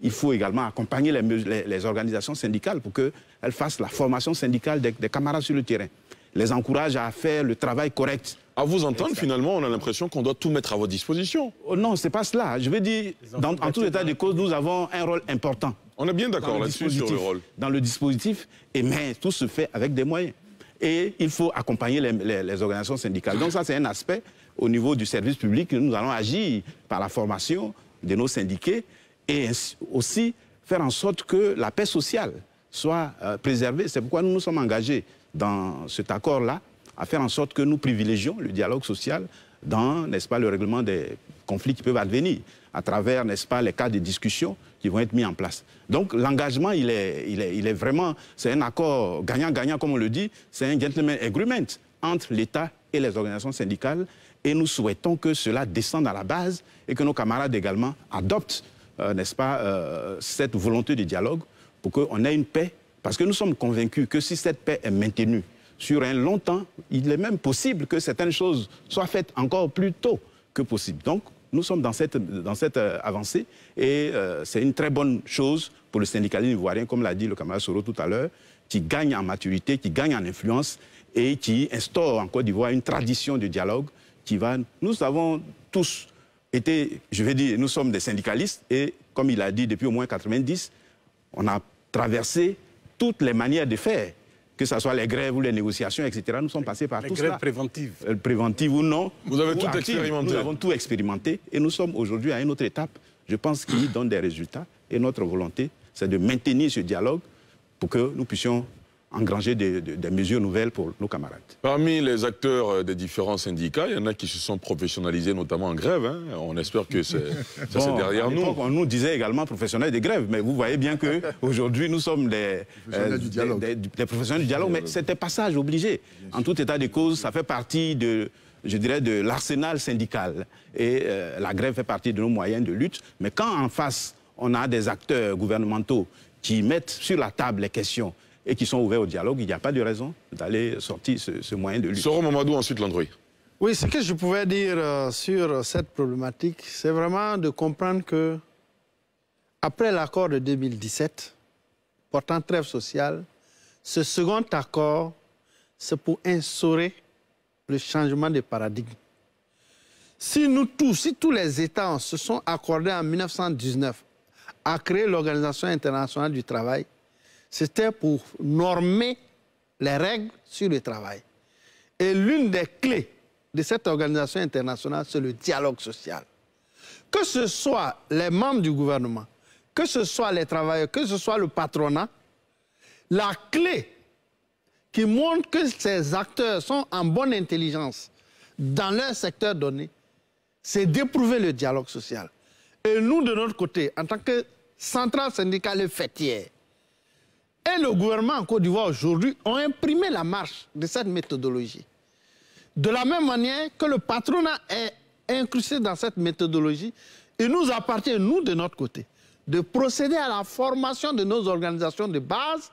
il faut également accompagner les, les, organisations syndicales pour qu'elles fassent la formation syndicale des, camarades sur le terrain. Les encourage à faire le travail correct. À vous entendre, finalement, on a l'impression qu'on doit tout mettre à votre disposition. Oh, non, ce n'est pas cela. Je veux dire, dans, en tout état de cause, nous avons un rôle important. On est bien d'accord là-dessus sur le rôle. Dans le dispositif, et mais tout se fait avec des moyens. Et il faut accompagner les, les organisations syndicales. Donc ça, c'est un aspect au niveau du service public. Nous allons agir par la formation de nos syndiqués et aussi faire en sorte que la paix sociale soit euh, préservée. C'est pourquoi nous nous sommes engagés dans cet accord-là à faire en sorte que nous privilégions le dialogue social dans, n'est-ce pas, le règlement des conflits qui peuvent advenir, à travers, n'est-ce pas, les cas de discussion qui vont être mis en place. Donc l'engagement, il est, il est vraiment, c'est un accord gagnant-gagnant, comme on le dit, c'est un gentleman agreement entre l'État et les organisations syndicales, et nous souhaitons que cela descende à la base et que nos camarades également adoptent euh, n'est-ce pas, euh, cette volonté de dialogue pour qu'on ait une paix. Parce que nous sommes convaincus que si cette paix est maintenue sur un long temps, il est même possible que certaines choses soient faites encore plus tôt que possible. Donc, nous sommes dans cette, dans cette euh, avancée et c'est une très bonne chose pour le syndicalisme ivoirien, comme l'a dit le camarade Soro tout à l'heure, qui gagne en maturité, qui gagne en influence et qui instaure en Côte d'Ivoire une tradition de dialogue qui va... Nous avons tous je vais dire, nous sommes des syndicalistes et, comme il a dit, depuis au moins 90, on a traversé toutes les manières de faire, que ce soit les grèves ou les négociations, etc. Nous sommes passés par les tout grèves préventive préventives. Euh, préventives ou non. Vous avez tout expérimenté. Nous avons tout expérimenté et nous sommes aujourd'hui à une autre étape, je pense, qui donne des résultats. Et notre volonté, c'est de maintenir ce dialogue pour que nous puissions engranger des, mesures nouvelles pour nos camarades. Parmi les acteurs euh, des différents syndicats, il y en a qui se sont professionnalisés, notamment en grève. Hein. On espère que ça, c'est derrière nous. On nous disait également professionnels des grèves, mais vous voyez bien qu'aujourd'hui, nous sommes des, professionnels euh, du dialogue. Des, professionnels du dialogue, mais c'était passage obligé. En tout état de cause, ça fait partie de je dirais, de l'arsenal syndical. Et euh, la grève fait partie de nos moyens de lutte. Mais quand en face, on a des acteurs gouvernementaux qui mettent sur la table les questions, et qui sont ouverts au dialogue, il n'y a pas de raison d'aller sortir ce, moyen de lutte. Sauron Mamadou, ensuite l'Android. Oui, ce que je pouvais dire euh, sur cette problématique, c'est vraiment de comprendre que, après l'accord de 2017, portant trêve sociale, ce second accord, c'est pour instaurer le changement de paradigme. Si nous tous, si tous les États se sont accordés en 1919 à créer l'Organisation internationale du travail, c'était pour normer les règles sur le travail. Et l'une des clés de cette organisation internationale, c'est le dialogue social. Que ce soit les membres du gouvernement, que ce soit les travailleurs, que ce soit le patronat, la clé qui montre que ces acteurs sont en bonne intelligence dans leur secteur donné, c'est d'éprouver le dialogue social. Et nous, de notre côté, en tant que centrale syndicale fêtière, et le gouvernement en Côte d'Ivoire aujourd'hui ont imprimé la marche de cette méthodologie. De la même manière que le patronat est incrusté dans cette méthodologie, il nous appartient, nous, de notre côté, de procéder à la formation de nos organisations de base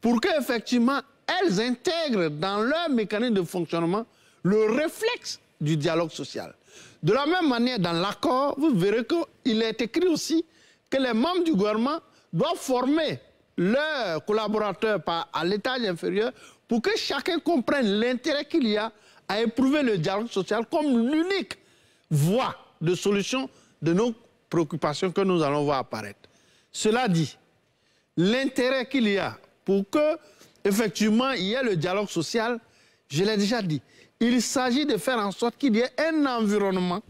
pour qu'effectivement, elles intègrent dans leur mécanisme de fonctionnement le réflexe du dialogue social. De la même manière, dans l'accord, vous verrez qu'il est écrit aussi que les membres du gouvernement doivent former leurs collaborateurs par, à l'étage inférieur pour que chacun comprenne l'intérêt qu'il y a à éprouver le dialogue social comme l'unique voie de solution de nos préoccupations que nous allons voir apparaître. Cela dit, l'intérêt qu'il y a pour que, effectivement, il y ait le dialogue social, je l'ai déjà dit, il s'agit de faire en sorte qu'il y ait un environnement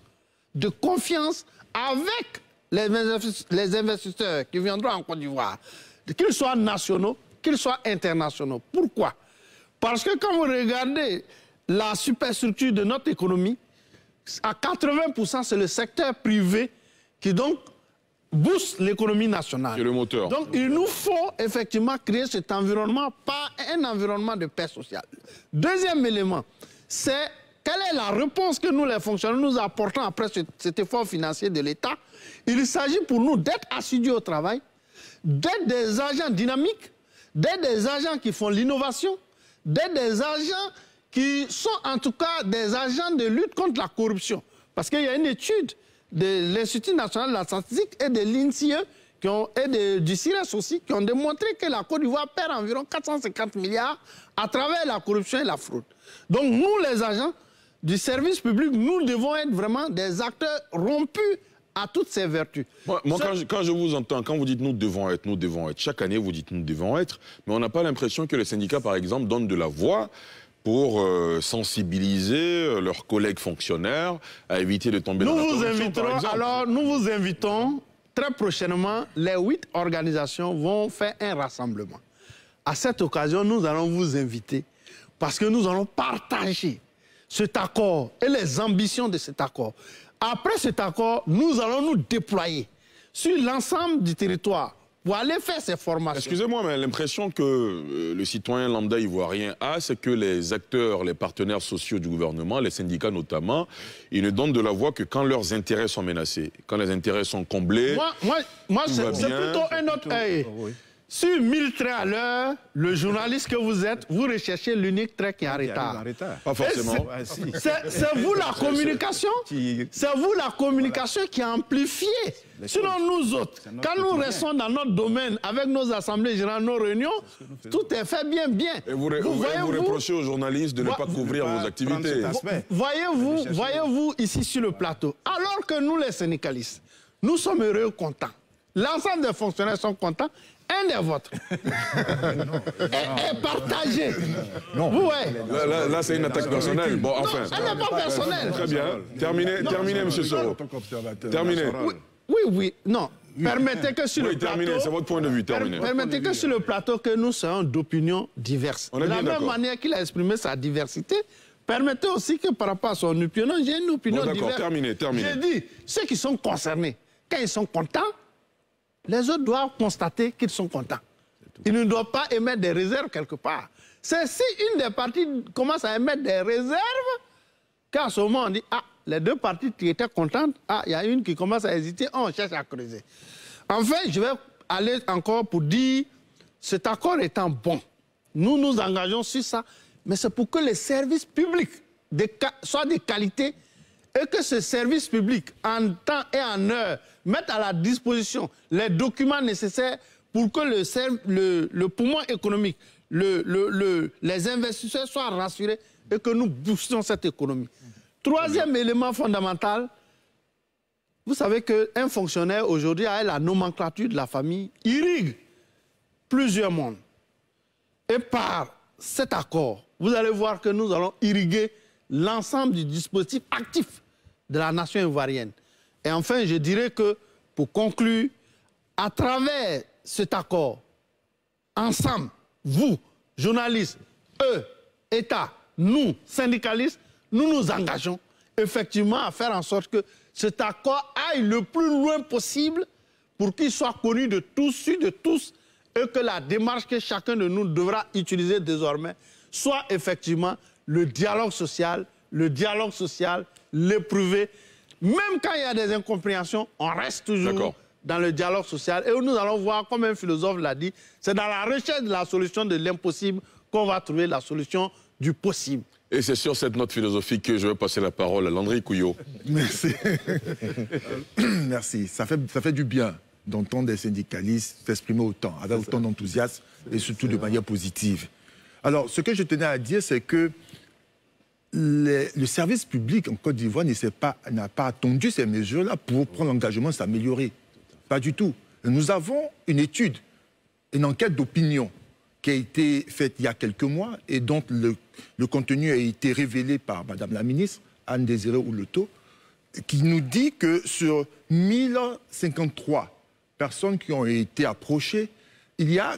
de confiance avec les investisseurs qui viendront en Côte d'Ivoire qu'ils soient nationaux, qu'ils soient internationaux. Pourquoi Parce que quand vous regardez la superstructure de notre économie, à 80%, c'est le secteur privé qui donc booste l'économie nationale. le moteur. Donc il nous faut effectivement créer cet environnement, pas un environnement de paix sociale. Deuxième élément, c'est quelle est la réponse que nous, les fonctionnaires, nous apportons après cet effort financier de l'État Il s'agit pour nous d'être assidus au travail, d'être des agents dynamiques, d'être des agents qui font l'innovation, d'être des agents qui sont en tout cas des agents de lutte contre la corruption. Parce qu'il y a une étude de l'Institut national de la statistique et de l'INSIE qui ont, et du CIRES aussi, qui ont démontré que la Côte d'Ivoire perd environ 450 milliards à travers la corruption et la fraude. Donc nous, les agents du service public, nous devons être vraiment des acteurs rompus à toutes ses vertus. Moi, quand, je, vous entends, quand vous dites nous devons être, nous devons être, chaque année vous dites nous devons être, mais on n'a pas l'impression que les syndicats, par exemple, donnent de la voix pour euh, sensibiliser euh, leurs collègues fonctionnaires à éviter de tomber dans la vous invitons. Alors, nous vous invitons très prochainement, les huit organisations vont faire un rassemblement. À cette occasion, nous allons vous inviter parce que nous allons partager cet accord et les ambitions de cet accord après cet accord, nous allons nous déployer sur l'ensemble du territoire pour aller faire ces formations. Excusez-moi, mais l'impression que euh, le citoyen lambda ivoirien a, c'est que les acteurs, les partenaires sociaux du gouvernement, les syndicats notamment, ils ne donnent de la voix que quand leurs intérêts sont menacés, quand les intérêts sont comblés. Moi, moi, moi c'est plutôt un autre sur 1000 traits à l'heure, le journaliste que vous êtes, vous recherchez l'unique trait qui est en retard. Pas forcément. Ah, c'est vous la communication C'est vous la communication qui a amplifié. Sinon, nous autres, quand nous restons dans notre domaine, avec nos assemblées générales, nos réunions, tout est fait bien, bien. Et vous, reprochez aux journalistes de ne pas couvrir vos activités. Voyez-vous voyez ici sur le plateau, alors que nous, les syndicalistes, nous sommes heureux, contents. L'ensemble des fonctionnaires sont contents un des vôtres Et partagé. Non. Vous, ouais. Là, c'est une attaque personnelle. Bon, enfin. elle n'est pas personnelle. Très bien. Terminez, terminez, M. Soro. Terminez. Oui, oui, non. Permettez que sur oui, le terminé, plateau. c'est votre point de vue, Permettez que sur le plateau que nous soyons d'opinions diverses. de la même manière qu'il a exprimé sa diversité, permettez aussi que par rapport à son opinion, j'ai une opinion diverse. D'accord, terminé, terminé. J'ai dit, ceux qui sont concernés, quand ils sont contents, les autres doivent constater qu'ils sont contents. Ils ne doivent pas émettre des réserves quelque part. C'est si une des parties commence à émettre des réserves qu'à ce moment, on dit Ah, les deux parties qui étaient contentes, ah, il y a une qui commence à hésiter, on cherche à creuser. Enfin, je vais aller encore pour dire cet accord étant bon, nous nous engageons sur ça, mais c'est pour que les services publics soient de qualité et que ce service public, en temps et en heure, mette à la disposition les documents nécessaires pour que le, poumon économique, les investisseurs soient rassurés et que nous boostions cette économie. Troisième élément fondamental, vous savez qu'un fonctionnaire aujourd'hui, a la nomenclature de la famille, irrigue plusieurs mondes. Et par cet accord, vous allez voir que nous allons irriguer l'ensemble du dispositif actif de la nation ivoirienne. Et enfin, je dirais que, pour conclure, à travers cet accord, ensemble, vous, journalistes, eux, État, nous, syndicalistes, nous nous engageons effectivement à faire en sorte que cet accord aille le plus loin possible pour qu'il soit connu de tous, de tous, et que la démarche que chacun de nous devra utiliser désormais soit effectivement le dialogue social, le dialogue social, l'éprouver. Même quand il y a des incompréhensions, on reste toujours dans le dialogue social. Et nous allons voir, comme un philosophe l'a dit, c'est dans la recherche de la solution de l'impossible qu'on va trouver la solution du possible. Et c'est sur cette note philosophique que je vais passer la parole à Landry Couillot. Merci. Merci. Ça fait, ça fait du bien d'entendre des syndicalistes s'exprimer autant, avec autant d'enthousiasme et surtout de manière positive. Alors, ce que je tenais à dire, c'est que le service public en Côte d'Ivoire n'a pas, attendu ces mesures-là pour prendre l'engagement de s'améliorer. Pas du tout. Nous avons une étude, une enquête d'opinion qui a été faite il y a quelques mois et dont le, contenu a été révélé par Madame la ministre, Anne Désiré Ouloto, qui nous dit que sur 1053 personnes qui ont été approchées, il y a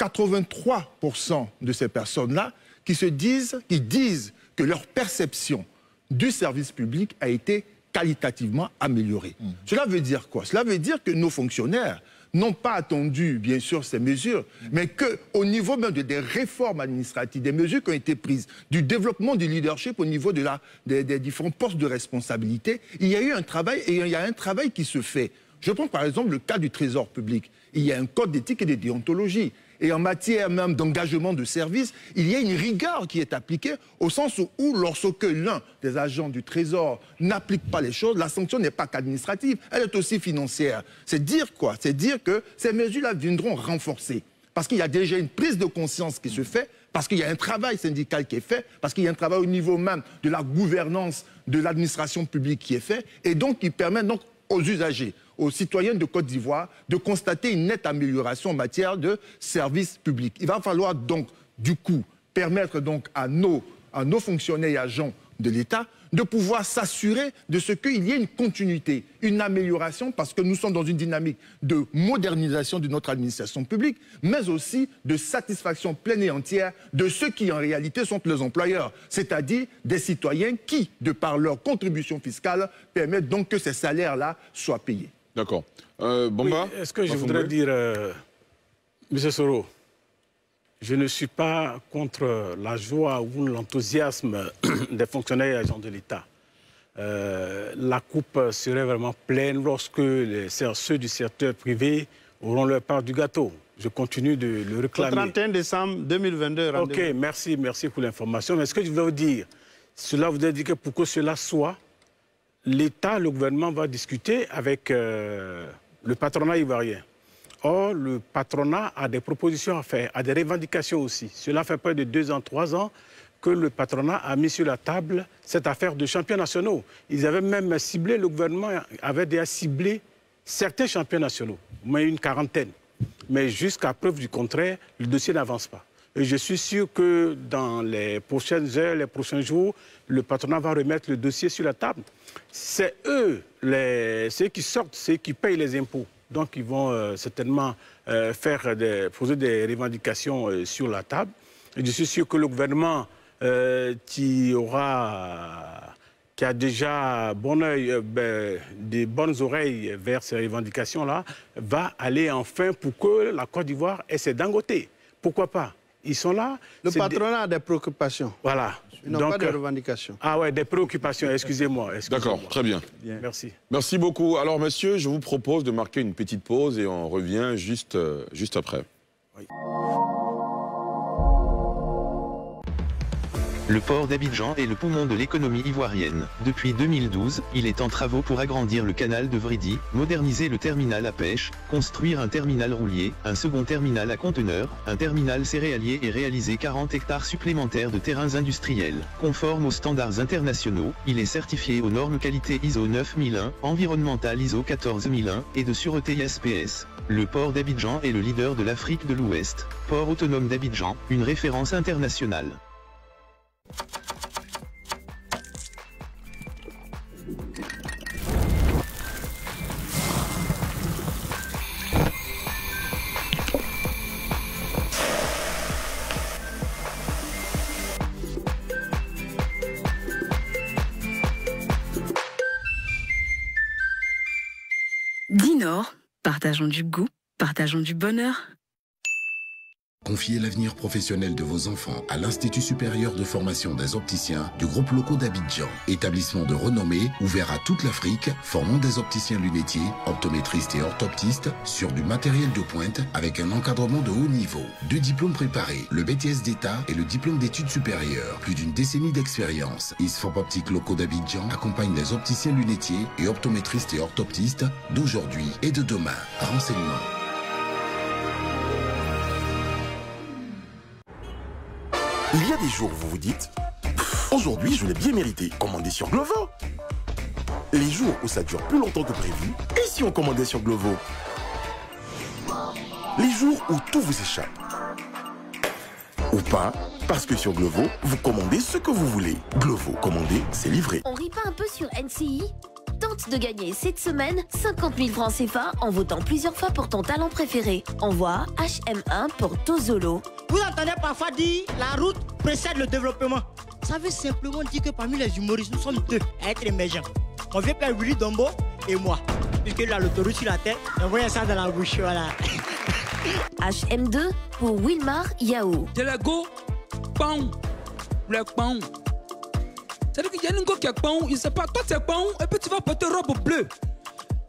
83% de ces personnes-là qui se disent, qui disent que leur perception du service public a été qualitativement améliorée. Mmh. Cela veut dire quoi Cela veut dire que nos fonctionnaires n'ont pas attendu, bien sûr, ces mesures, mmh. mais qu'au niveau même de, des réformes administratives, des mesures qui ont été prises, du développement du leadership au niveau de la, des, des, différents postes de responsabilité, il y a eu un travail et il y a un travail qui se fait. Je prends par exemple le cas du Trésor public. Il y a un code d'éthique et de déontologie et en matière même d'engagement de service, il y a une rigueur qui est appliquée au sens où lorsque l'un des agents du Trésor n'applique pas les choses, la sanction n'est pas qu'administrative, elle est aussi financière. C'est dire quoi C'est dire que ces mesures-là viendront renforcer. Parce qu'il y a déjà une prise de conscience qui se fait, parce qu'il y a un travail syndical qui est fait, parce qu'il y a un travail au niveau même de la gouvernance de l'administration publique qui est fait, et donc qui permet donc aux usagers, aux citoyens de Côte d'Ivoire de constater une nette amélioration en matière de services publics. Il va falloir donc, du coup, permettre donc à nos, à nos fonctionnaires et agents de l'État de pouvoir s'assurer de ce qu'il y ait une continuité, une amélioration, parce que nous sommes dans une dynamique de modernisation de notre administration publique, mais aussi de satisfaction pleine et entière de ceux qui en réalité sont les employeurs, c'est-à-dire des citoyens qui, de par leur contribution fiscale, permettent donc que ces salaires-là soient payés. D'accord. Euh, Bomba Est-ce que je voudrais dire, euh, M. Soro, je ne suis pas contre la joie ou l'enthousiasme des fonctionnaires et agents de l'État. Euh, la coupe serait vraiment pleine lorsque les, ceux du secteur privé auront leur part du gâteau. Je continue de le réclamer. Le 31 décembre 2022, Ok, merci, merci pour l'information. Mais ce que je veux vous dire, cela vous dire que pour que cela soit, l'État, le gouvernement va discuter avec euh, le patronat ivoirien. Or, le patronat a des propositions à faire, a des revendications aussi. Cela fait près de deux ans, trois ans que le patronat a mis sur la table cette affaire de champions nationaux. Ils avaient même ciblé, le gouvernement avait déjà ciblé certains champions nationaux, mais une quarantaine. Mais jusqu'à preuve du contraire, le dossier n'avance pas. Et je suis sûr que dans les prochaines heures, les prochains jours, le patronat va remettre le dossier sur la table. C'est eux, ceux qui sortent, ceux qui payent les impôts. Donc, ils vont euh, certainement euh, faire des, poser des revendications euh, sur la table. Et je suis sûr que le gouvernement qui aura, qui a déjà bon ben, des bonnes oreilles vers ces revendications-là, va aller enfin pour que la Côte d'Ivoire ait ses Pourquoi pas ils sont là. Le patronat a des préoccupations. Voilà. Ils n'ont pas de revendications. Ah ouais, des préoccupations, excusez-moi. D'accord, très bien. Merci. Merci beaucoup. Alors, monsieur, je vous propose de marquer une petite pause et on revient juste, euh, juste après. Le port d'Abidjan est le poumon de l'économie ivoirienne. Depuis 2012, il est en travaux pour agrandir le canal de Vridi, moderniser le terminal à pêche, construire un terminal roulier, un second terminal à conteneurs, un terminal céréalier et réaliser 40 hectares supplémentaires de terrains industriels. Conforme aux standards internationaux, il est certifié aux normes qualité ISO 9001, environnemental ISO 14001 et de sûreté ISPS. Le port d'Abidjan est le leader de l'Afrique de l'Ouest, port autonome d'Abidjan, une référence internationale. Dinor, partageons du goût, partageons du bonheur, Confiez l'avenir professionnel de vos enfants à l'Institut supérieur de formation des opticiens du groupe locaux d'Abidjan. Établissement de renommée ouvert à toute l'Afrique, formant des opticiens lunetiers, optométristes et orthoptistes sur du matériel de pointe avec un encadrement de haut niveau. Deux diplômes préparés, le BTS d'État et le diplôme d'études supérieures. Plus d'une décennie d'expérience. ISFOP Optique locaux d'Abidjan accompagne les opticiens lunetiers et optométristes et orthoptistes d'aujourd'hui et de demain. Renseignements Il y a des jours où vous vous dites Aujourd'hui, je l'ai bien mérité, commandez sur Glovo. Les jours où ça dure plus longtemps que prévu, et si on commandait sur Glovo Les jours où tout vous échappe. Ou pas, parce que sur Glovo, vous commandez ce que vous voulez. Glovo, commandez, c'est livré. On rit pas un peu sur NCI Tente de gagner cette semaine 50 000 francs CFA en votant plusieurs fois pour ton talent préféré. Envoie HM1 pour Tozolo. Vous entendez parfois dire la route précède le développement. Ça veut simplement dire que parmi les humoristes, nous sommes deux à être émergents. On vient père Willy Dombo et moi. Puisqu'il a l'autoroute sur la tête, envoie ça dans la bouche, voilà. HM2 pour Wilmar Yao. De la go, pong, le pong. C'est-à-dire qu'il y a une gueule qui est bon, il ne sait pas, toi tu es ou et puis tu vas porter robe bleue.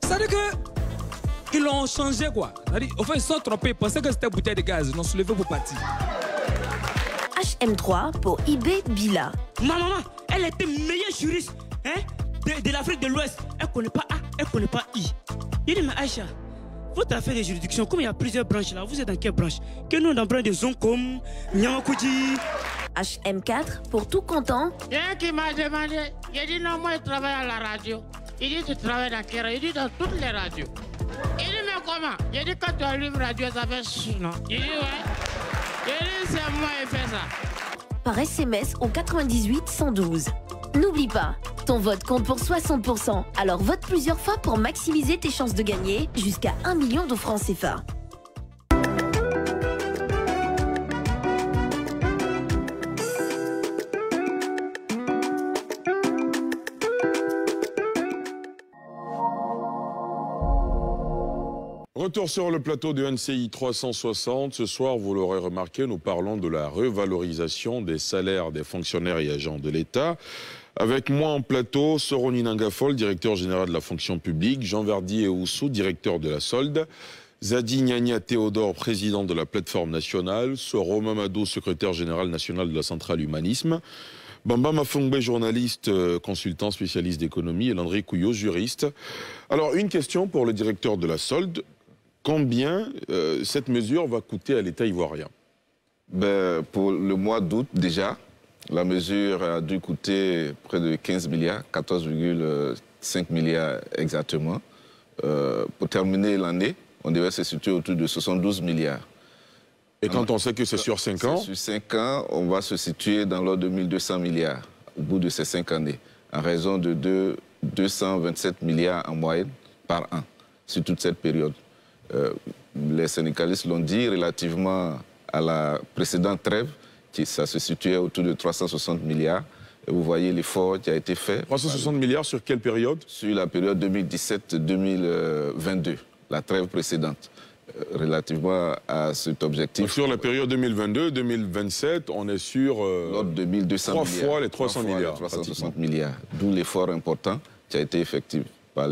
C'est-à-dire qu'ils ils l'ont changé quoi. Enfin, ils sont trompés, ils pensaient que c'était une bouteille de gaz, ils l'ont soulevé pour partir. HM3 pour IB Bila. Ma maman, elle était meilleure juriste hein, de, de l'Afrique de l'Ouest. Elle ne connaît pas A, elle ne connaît pas I. Il dit, mais Aïcha, votre affaire de juridiction, comme il y a plusieurs branches là, vous êtes dans quelle branche Que nous, on prend des zones comme Nyamakouji. HM4 pour tout content. Il y a un qui m'a demandé, il a dit non, moi je travaille à la radio. Il dit tu travailles dans quelle radio Il dit dans toutes les radios. Il dit mais comment Il dit quand tu allumes radio, ça fait non Il dit ouais. Il dit c'est moi qui fais ça. Par SMS au 98 112. N'oublie pas, ton vote compte pour 60%, alors vote plusieurs fois pour maximiser tes chances de gagner jusqu'à 1 million de francs CFA. Retour sur le plateau de NCI 360. Ce soir, vous l'aurez remarqué, nous parlons de la revalorisation des salaires des fonctionnaires et agents de l'État. Avec moi en plateau, Soroni Nangafol, directeur général de la fonction publique, Jean Verdi et Oussou, directeur de la solde, Zadi Théodore, président de la plateforme nationale, Soro Mamadou, secrétaire général national de la centrale Humanisme, Bamba Mafongbe, journaliste, euh, consultant, spécialiste d'économie, et Landry Couillot, juriste. Alors, une question pour le directeur de la solde. Combien euh, cette mesure va coûter à l'État ivoirien ben, Pour le mois d'août, déjà, la mesure a dû coûter près de 15 milliards, 14,5 milliards exactement. Euh, pour terminer l'année, on devait se situer autour de 72 milliards. Et quand on sait que c'est sur 5 ans Sur 5 ans, on va se situer dans l'ordre de 1200 milliards au bout de ces 5 années, en raison de 2, 227 milliards en moyenne par an sur toute cette période. Euh, les syndicalistes l'ont dit relativement à la précédente trêve, ça se situait autour de 360 milliards. Et vous voyez l'effort qui a été fait. 360 milliards sur quelle période Sur la période 2017-2022, la trêve précédente euh, relativement à cet objectif. sur la période 2022-2027, on est sur euh, L'ordre de trois fois les 300 fois milliards. Les 360 milliards, d'où l'effort important qui a été effectif par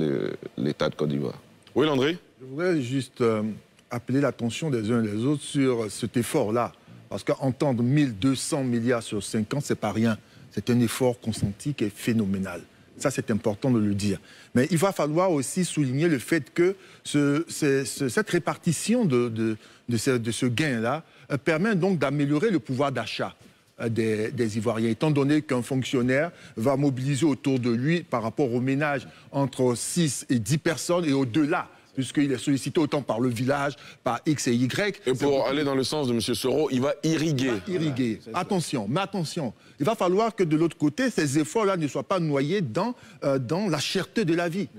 l'État de Côte d'Ivoire. Oui, Landry Je voudrais juste euh, appeler l'attention des uns et des autres sur cet effort-là. Parce qu'entendre 200 milliards sur 5 ans, n'est pas rien. C'est un effort consenti qui est phénoménal. Ça, c'est important de le dire. Mais il va falloir aussi souligner le fait que cette répartition de, ce, gain-là euh, permet donc d'améliorer le pouvoir d'achat. Euh, des, des, Ivoiriens, étant donné qu'un fonctionnaire va mobiliser autour de lui par rapport au ménage entre 6 et 10 personnes et au-delà puisqu'il est sollicité autant par le village, par X et Y. Et pour aller dans le sens de M. Soro, il va irriguer. Il irriguer. attention, mais attention, il va falloir que de l'autre côté, ces efforts-là ne soient pas noyés dans, euh, dans la cherté de la vie,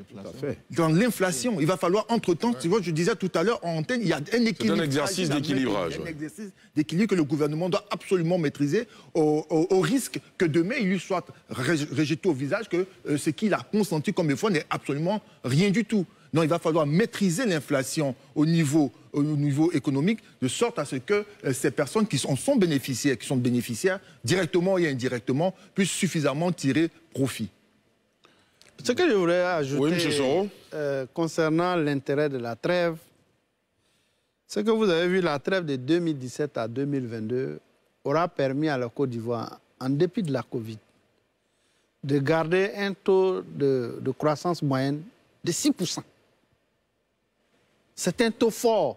dans l'inflation. Il va falloir, entre-temps, tu vois, je disais tout à l'heure en antenne, il y a un équilibre. un exercice d'équilibrage. C'est Un exercice d'équilibre que le gouvernement doit absolument maîtriser au, risque que demain, il lui soit rejeté au visage que euh, ce qu'il a consenti comme effort n'est absolument rien du tout. Non, il va falloir maîtriser l'inflation au niveau, économique, de sorte à ce que euh, ces personnes qui en sont bénéficiaires, qui sont bénéficiaires directement et indirectement, puissent suffisamment tirer profit. Ce que je voudrais ajouter euh, concernant l'intérêt de la trêve, ce que vous avez vu la trêve de 2017 à 2022 aura permis à la Côte d'Ivoire, en dépit de la Covid, de garder un taux de croissance moyenne de 6 c'est un taux fort.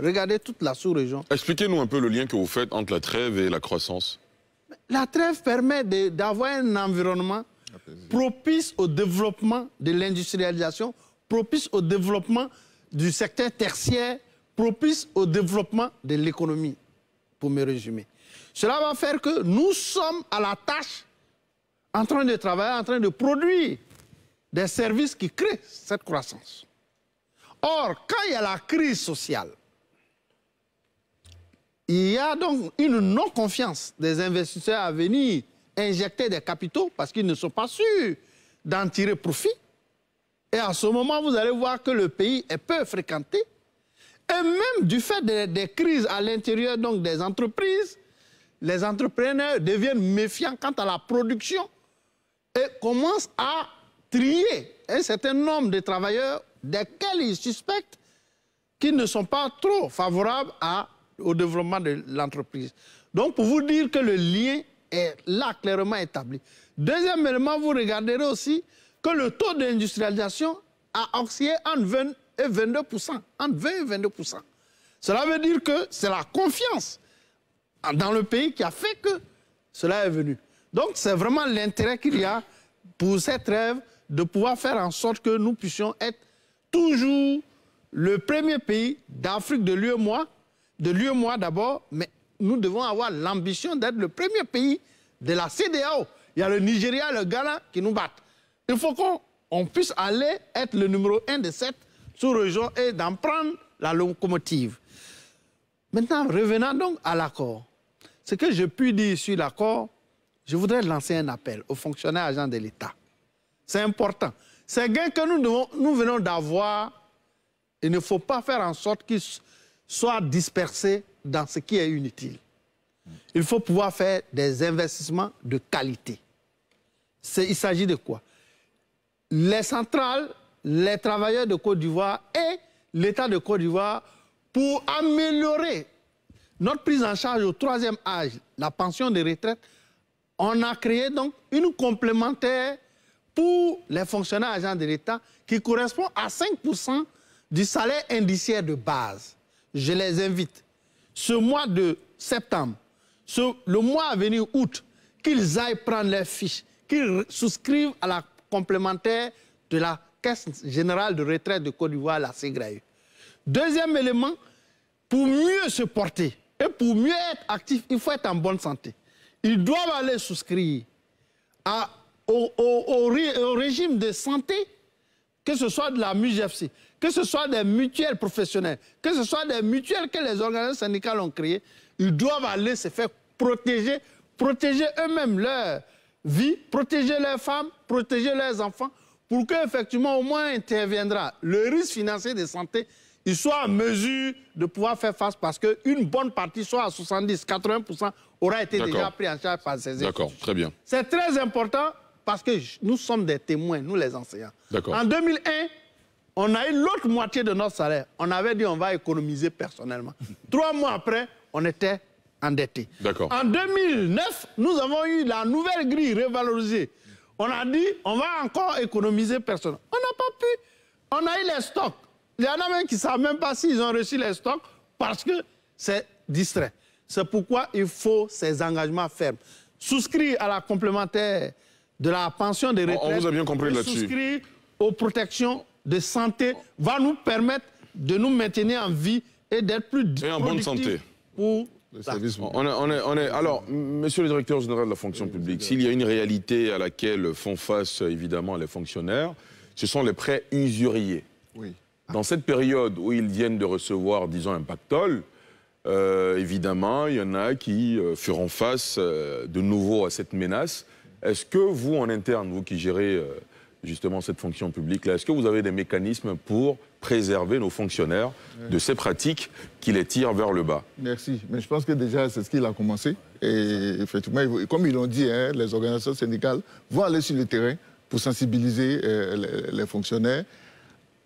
Regardez toute la sous-région. Expliquez-nous un peu le lien que vous faites entre la trêve et la croissance. La trêve permet d'avoir un environnement propice au développement de l'industrialisation, propice au développement du secteur tertiaire, propice au développement de l'économie, pour me résumer. Cela va faire que nous sommes à la tâche en train de travailler, en train de produire des services qui créent cette croissance. Or, quand il y a la crise sociale, il y a donc une non-confiance des investisseurs à venir injecter des capitaux parce qu'ils ne sont pas sûrs d'en tirer profit. Et à ce moment, vous allez voir que le pays est peu fréquenté. Et même du fait des, crises à l'intérieur des entreprises, les entrepreneurs deviennent méfiants quant à la production et commencent à trier un certain nombre de travailleurs desquels ils suspectent qu'ils ne sont pas trop favorables au développement de l'entreprise. Donc, pour vous dire que le lien est là clairement établi. Deuxième élément, vous regarderez aussi que le taux d'industrialisation a oscillé entre 20 et 22 entre 20 et 22 Cela veut dire que c'est la confiance dans le pays qui a fait que cela est venu. Donc, c'est vraiment l'intérêt qu'il y a pour cette rêve de pouvoir faire en sorte que nous puissions être toujours le premier pays d'Afrique de moi, de moi d'abord, mais nous devons avoir l'ambition d'être le premier pays de la CDAO. Il y a le Nigeria, le Ghana qui nous battent. Il faut qu'on puisse aller être le numéro un de cette sous-région et d'en prendre la locomotive. Maintenant, revenons donc à l'accord. Ce que je puis dire sur l'accord, je voudrais lancer un appel aux fonctionnaires agents de l'État. C'est important. Ces gains que nous, nous venons d'avoir, il ne faut pas faire en sorte qu'ils soient dispersés dans ce qui est inutile. Il faut pouvoir faire des investissements de qualité. Il s'agit de quoi Les centrales, les travailleurs de Côte d'Ivoire et l'État de Côte d'Ivoire pour améliorer notre prise en charge au troisième âge, la pension de retraite, on a créé donc une complémentaire pour les fonctionnaires agents de l'État qui correspond à 5 du salaire indiciaire de base. Je les invite, ce mois de septembre, ce, le mois à venir, août, qu'ils aillent prendre leurs fiches, qu'ils souscrivent à la complémentaire de la Caisse générale de retraite de Côte d'Ivoire, la CGRAE. Deuxième élément, pour mieux se porter et pour mieux être actif, il faut être en bonne santé. Ils doivent aller souscrire à au, au, au, régime de santé, que ce soit de la MUGFC, que ce soit des mutuelles professionnelles, que ce soit des mutuelles que les organismes syndicales ont créées, ils doivent aller se faire protéger, protéger eux-mêmes leur vie, protéger leurs femmes, protéger leurs enfants, pour qu'effectivement, au moins interviendra le risque financier de santé, ils soient en mesure de pouvoir faire face parce qu'une bonne partie, soit à 70, 80 aura été déjà pris en charge par ces D'accord, très bien. C'est très important parce que nous sommes des témoins, nous les enseignants. En 2001, on a eu l'autre moitié de notre salaire. On avait dit on va économiser personnellement. Trois mois après, on était endetté. En 2009, nous avons eu la nouvelle grille revalorisée. On a dit on va encore économiser personnellement. On n'a pas pu. On a eu les stocks. Il y en a même qui ne savent même pas s'ils ont reçu les stocks parce que c'est distrait. C'est pourquoi il faut ces engagements fermes. Souscrire à la complémentaire de la pension des retraites, on, compris souscrire aux protections de santé, va nous permettre de nous maintenir en vie et d'être plus et en bonne santé pour est, on est, alors, monsieur le directeur général de la fonction publique, s'il y a une réalité à laquelle font face évidemment les fonctionnaires, ce sont les prêts usuriers. Oui. Dans cette période où ils viennent de recevoir, disons, un pactole, euh, évidemment, il y en a qui euh, feront face euh, de nouveau à cette menace est-ce que vous, en interne, vous qui gérez euh, justement cette fonction publique est-ce que vous avez des mécanismes pour préserver nos fonctionnaires de ces pratiques qui les tirent vers le bas Merci. Mais je pense que déjà, c'est ce qu'il a commencé. Et effectivement, comme ils l'ont dit, hein, les organisations syndicales vont aller sur le terrain pour sensibiliser euh, les, fonctionnaires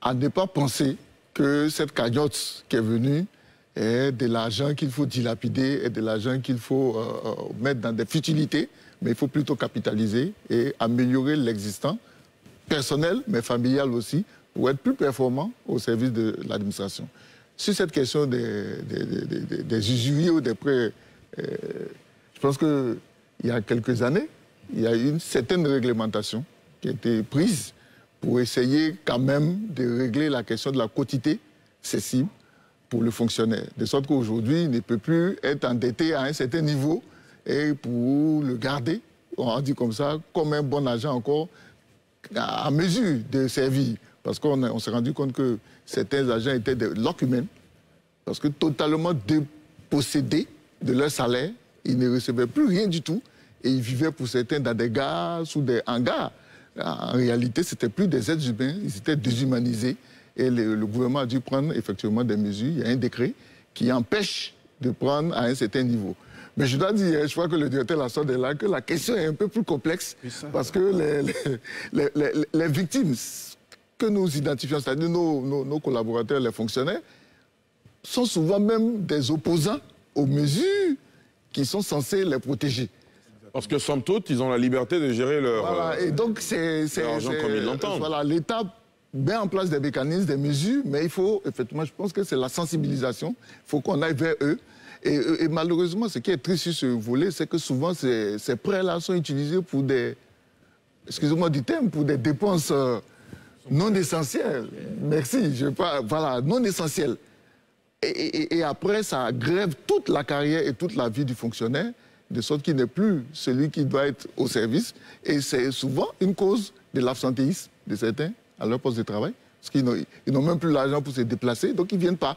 à ne pas penser que cette cagnotte qui est venue est de l'argent qu'il faut dilapider et de l'argent qu'il faut euh, mettre dans des futilités mais il faut plutôt capitaliser et améliorer l'existant, personnel, mais familial aussi, pour être plus performant au service de l'administration. Sur cette question des, usuriers ou des prêts, euh, je pense qu'il y a quelques années, il y a eu une certaine réglementation qui a été prise pour essayer quand même de régler la question de la quotité cessible pour le fonctionnaire. De sorte qu'aujourd'hui, il ne peut plus être endetté à un certain niveau et pour le garder, on a dit comme ça, comme un bon agent encore, à mesure de servir. Parce qu'on s'est rendu compte que certains agents étaient des humains, parce que totalement dépossédés de leur salaire, ils ne recevaient plus rien du tout, et ils vivaient pour certains dans des gars ou des hangars. En réalité, ce n'étaient plus des êtres humains, ils étaient déshumanisés. Et le, gouvernement a dû prendre effectivement des mesures. Il y a un décret qui empêche de prendre à un certain niveau. Mais je dois dire, hein, je crois que le directeur la sort de là, que la question est un peu plus complexe parce que les, les, les, victimes que nous identifions, c'est-à-dire nos, nos, collaborateurs, les fonctionnaires, sont souvent même des opposants aux mesures qui sont censées les protéger. Parce que, somme toute, ils ont la liberté de gérer leur. Voilà, euh, et donc, c'est. comme Voilà, l'État met en place des mécanismes, des mesures, mais il faut, effectivement, je pense que c'est la sensibilisation. Il faut qu'on aille vers eux. Et, malheureusement, ce qui est triste sur ce volet, c'est que souvent ces, prêts-là sont utilisés pour des, excusez-moi du terme, pour des dépenses euh, non essentielles. Merci, je pas, voilà, non essentielles. Et, et, après, ça grève toute la carrière et toute la vie du fonctionnaire, de sorte qu'il n'est plus celui qui doit être au service. Et c'est souvent une cause de l'absentéisme de certains à leur poste de travail, parce qu'ils n'ont même plus l'argent pour se déplacer, donc ils ne viennent pas.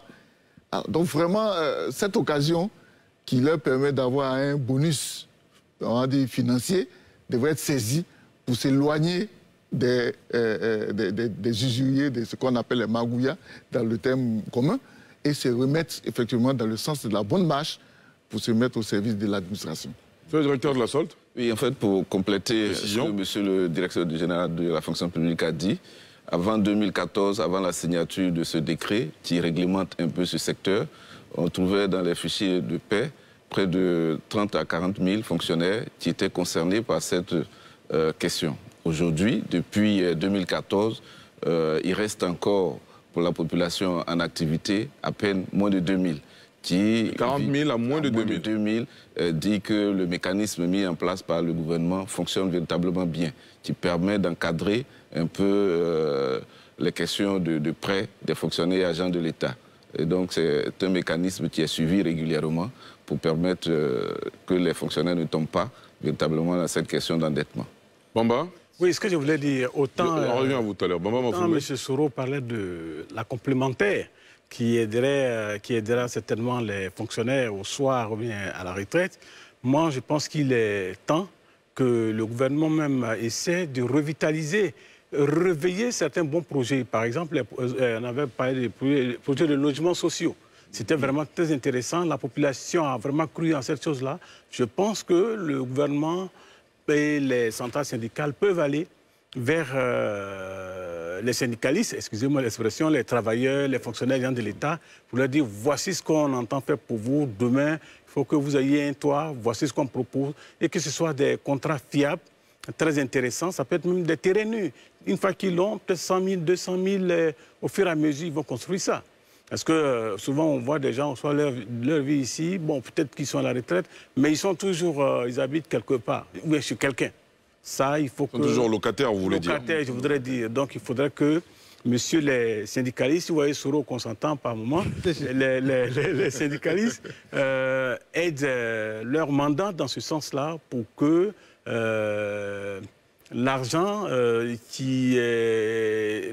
Ah, donc vraiment, euh, cette occasion qui leur permet d'avoir un bonus on va financier devrait être saisie pour s'éloigner euh, euh, des, usuriers, de ce qu'on appelle les magouillas dans le terme commun, et se remettre effectivement dans le sens de la bonne marche pour se mettre au service de l'administration. Monsieur le directeur de la SOLT Oui, en fait, pour compléter ce que monsieur le directeur général de la fonction publique a dit, avant 2014, avant la signature de ce décret qui réglemente un peu ce secteur, on trouvait dans les fichiers de paix près de 30 à 40 000 fonctionnaires qui étaient concernés par cette euh, question. Aujourd'hui, depuis 2014, euh, euh, il reste encore pour la population en activité à peine moins de 2 000. 40 000 à moins de 2 000, 2 000 dit que le mécanisme mis en place par le gouvernement fonctionne véritablement bien, qui permet d'encadrer un peu euh, les questions de, prêt des fonctionnaires et agents de l'État. Et donc, c'est un mécanisme qui est suivi régulièrement pour permettre euh, que les fonctionnaires ne tombent pas véritablement dans cette question d'endettement. Bamba Oui, ce que je voulais dire, autant... Je, à vous tout à l'heure. M. Soro parlait de la complémentaire qui aiderait, euh, qui aidera certainement les fonctionnaires au soir ou à la retraite. Moi, je pense qu'il est temps que le gouvernement même essaie de revitaliser réveiller certains bons projets. Par exemple, euh, on avait parlé des projets de logements sociaux. C'était mm. vraiment très intéressant. La population a vraiment cru en cette chose-là. Je pense que le gouvernement et les centrales syndicales peuvent aller vers euh, les syndicalistes, excusez-moi l'expression, les travailleurs, les fonctionnaires de l'État, pour leur dire voici ce qu'on entend faire pour vous demain, il faut que vous ayez un toit, voici ce qu'on propose, et que ce soit des contrats fiables, très intéressants, ça peut être même des terrains nus une fois qu'ils l'ont, peut-être 100 000, 200 000, au fur et à mesure, ils vont construire ça. Parce que euh, souvent, on voit des gens, soit leur, leur vie ici, bon, peut-être qu'ils sont à la retraite, mais ils sont toujours, euh, ils habitent quelque part, ou chez quelqu'un. Ça, il faut que... toujours locataire vous voulez dire Locataires, je voudrais dire. Donc, il faudrait que monsieur les syndicalistes, vous voyez Soro consentant par moment, les, syndicalistes euh, aident leur mandat dans ce sens-là pour que l'argent euh, qui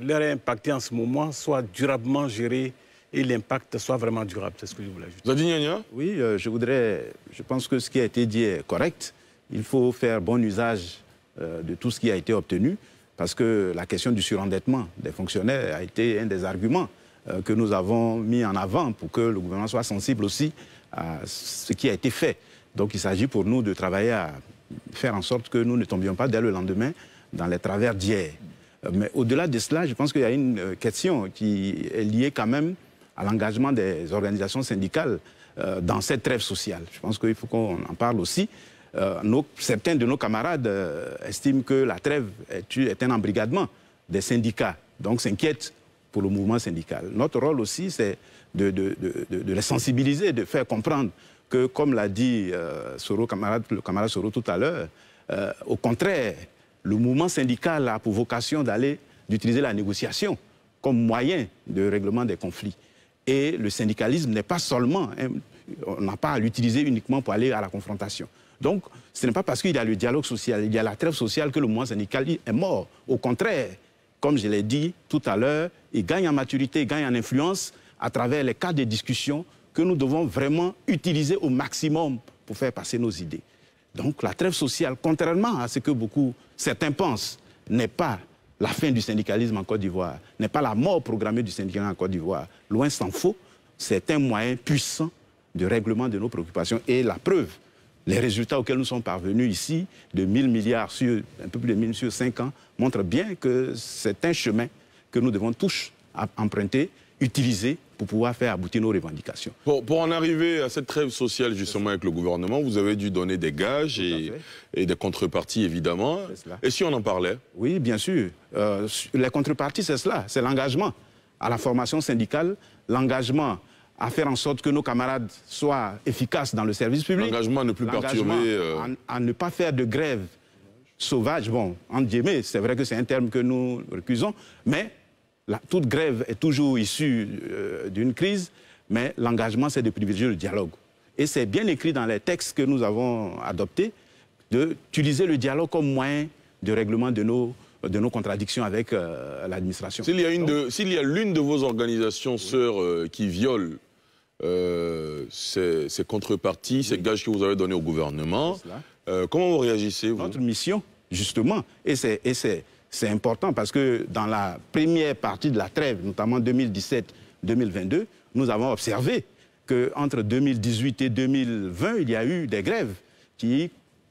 leur est impacté en ce moment soit durablement géré et l'impact soit vraiment durable. C'est ce que je voulais ajouter. Oui, euh, je voudrais. Je pense que ce qui a été dit est correct. Il faut faire bon usage euh, de tout ce qui a été obtenu parce que la question du surendettement des fonctionnaires a été un des arguments que nous avons mis en avant pour que le gouvernement soit sensible aussi à ce qui a été fait. Donc il s'agit pour nous de travailler à faire en sorte que nous ne tombions pas dès le lendemain dans les travers d'hier. Euh, mais au-delà de cela, je pense qu'il y a une euh, question qui est liée quand même à l'engagement des organisations syndicales euh, dans cette trêve sociale. Je pense qu'il faut qu'on en parle aussi. certains de nos camarades estiment que la trêve est, un embrigadement des syndicats, donc s'inquiètent pour le mouvement syndical. Notre rôle aussi, c'est de, de, les sensibiliser, de faire comprendre que, comme l'a dit euh, Soro, le camarade Soro tout à l'heure, euh, au contraire, le mouvement syndical a pour vocation d'aller, d'utiliser la négociation comme moyen de règlement des conflits. Et le syndicalisme n'est pas seulement, on n'a pas à l'utiliser uniquement pour aller à la confrontation. Donc, ce n'est pas parce qu'il y a le dialogue social, il y a la trêve sociale que le mouvement syndical est mort. Au contraire, comme je l'ai dit tout à l'heure, il gagne en maturité, il gagne en influence à travers les cas de discussion, que nous devons vraiment utiliser au maximum pour faire passer nos idées. Donc la trêve sociale, contrairement à ce que beaucoup, certains pensent, n'est pas la fin du syndicalisme en Côte d'Ivoire, n'est pas la mort programmée du syndicalisme en Côte d'Ivoire. Loin s'en faut, c'est un moyen puissant de règlement de nos préoccupations. Et la preuve, les résultats auxquels nous sommes parvenus ici, de 1000 milliards sur un peu plus de 1000 sur 5 ans, montrent bien que c'est un chemin que nous devons tous emprunter, utiliser pour pouvoir faire aboutir nos revendications. Pour, en arriver à cette trêve sociale justement avec le gouvernement, vous avez dû donner des gages et, des contreparties évidemment. Et si on en parlait Oui, bien sûr. Euh, les contreparties, c'est cela, c'est l'engagement à la formation syndicale, l'engagement à faire en sorte que nos camarades soient efficaces dans le service public. L'engagement à ne plus perturber. Euh, à, ne pas faire de grève sauvage, bon, en guillemets, c'est vrai que c'est un terme que nous recusons, mais toute grève est toujours issue euh, d'une crise, mais l'engagement, c'est de privilégier le dialogue. Et c'est bien écrit dans les textes que nous avons adoptés d'utiliser le dialogue comme moyen de règlement de nos, contradictions avec euh, l'administration. S'il y a l'une de, vos organisations sœurs euh, qui viole ces, contreparties, ces gages que vous avez donnés au gouvernement, comment vous réagissez vous Notre mission, justement, et c'est c'est important parce que dans la première partie de la trêve, notamment 2017-2022, nous avons observé qu'entre 2018 et 2020, il y a eu des grèves qui,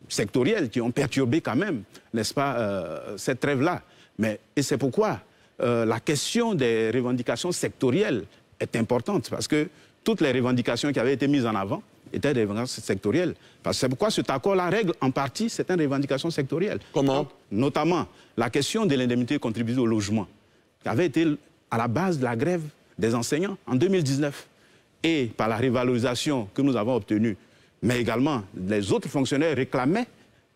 sectorielles qui ont perturbé quand même, n'est-ce pas, euh, cette trêve-là. Mais, et c'est pourquoi euh, la question des revendications sectorielles est importante parce que toutes les revendications qui avaient été mises en avant étaient des revendications sectorielles. C'est pourquoi cet accord-là règle en partie certaines revendications sectorielles. Comment Notamment la question de l'indemnité contribuée au logement qui avait été à la base de la grève des enseignants en 2019. Et par la revalorisation que nous avons obtenue, mais également les autres fonctionnaires réclamaient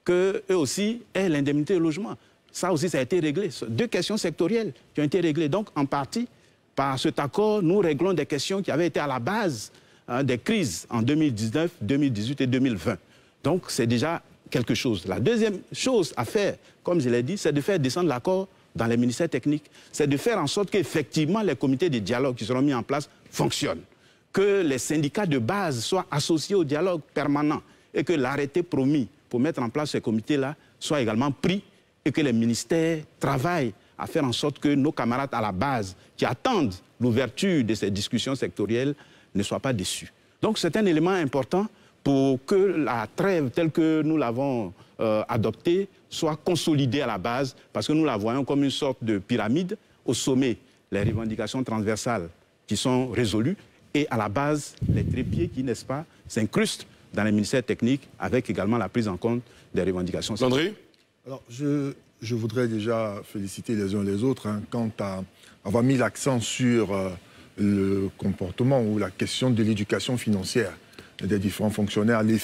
qu'eux aussi aient l'indemnité au logement. Ça aussi, ça a été réglé. Deux questions sectorielles qui ont été réglées. Donc, en partie, par cet accord, nous réglons des questions qui avaient été à la base hein, des crises en 2019, 2018 et 2020. Donc, c'est déjà quelque chose. La deuxième chose à faire, comme je l'ai dit, c'est de faire descendre l'accord dans les ministères techniques. C'est de faire en sorte qu'effectivement les comités de dialogue qui seront mis en place fonctionnent. Que les syndicats de base soient associés au dialogue permanent et que l'arrêté promis pour mettre en place ces comités-là soit également pris et que les ministères travaillent à faire en sorte que nos camarades à la base qui attendent l'ouverture de ces discussions sectorielles ne soient pas déçus. Donc c'est un élément important pour que la trêve telle que nous l'avons euh, adoptée soit consolidée à la base, parce que nous la voyons comme une sorte de pyramide au sommet, les revendications transversales qui sont résolues, et à la base, les trépieds qui, n'est-ce pas, s'incrustent dans les ministères techniques, avec également la prise en compte des revendications. André ?– Alors, je, voudrais déjà féliciter les uns les autres hein, quant à avoir mis l'accent sur euh, le comportement ou la question de l'éducation financière des différents fonctionnaires les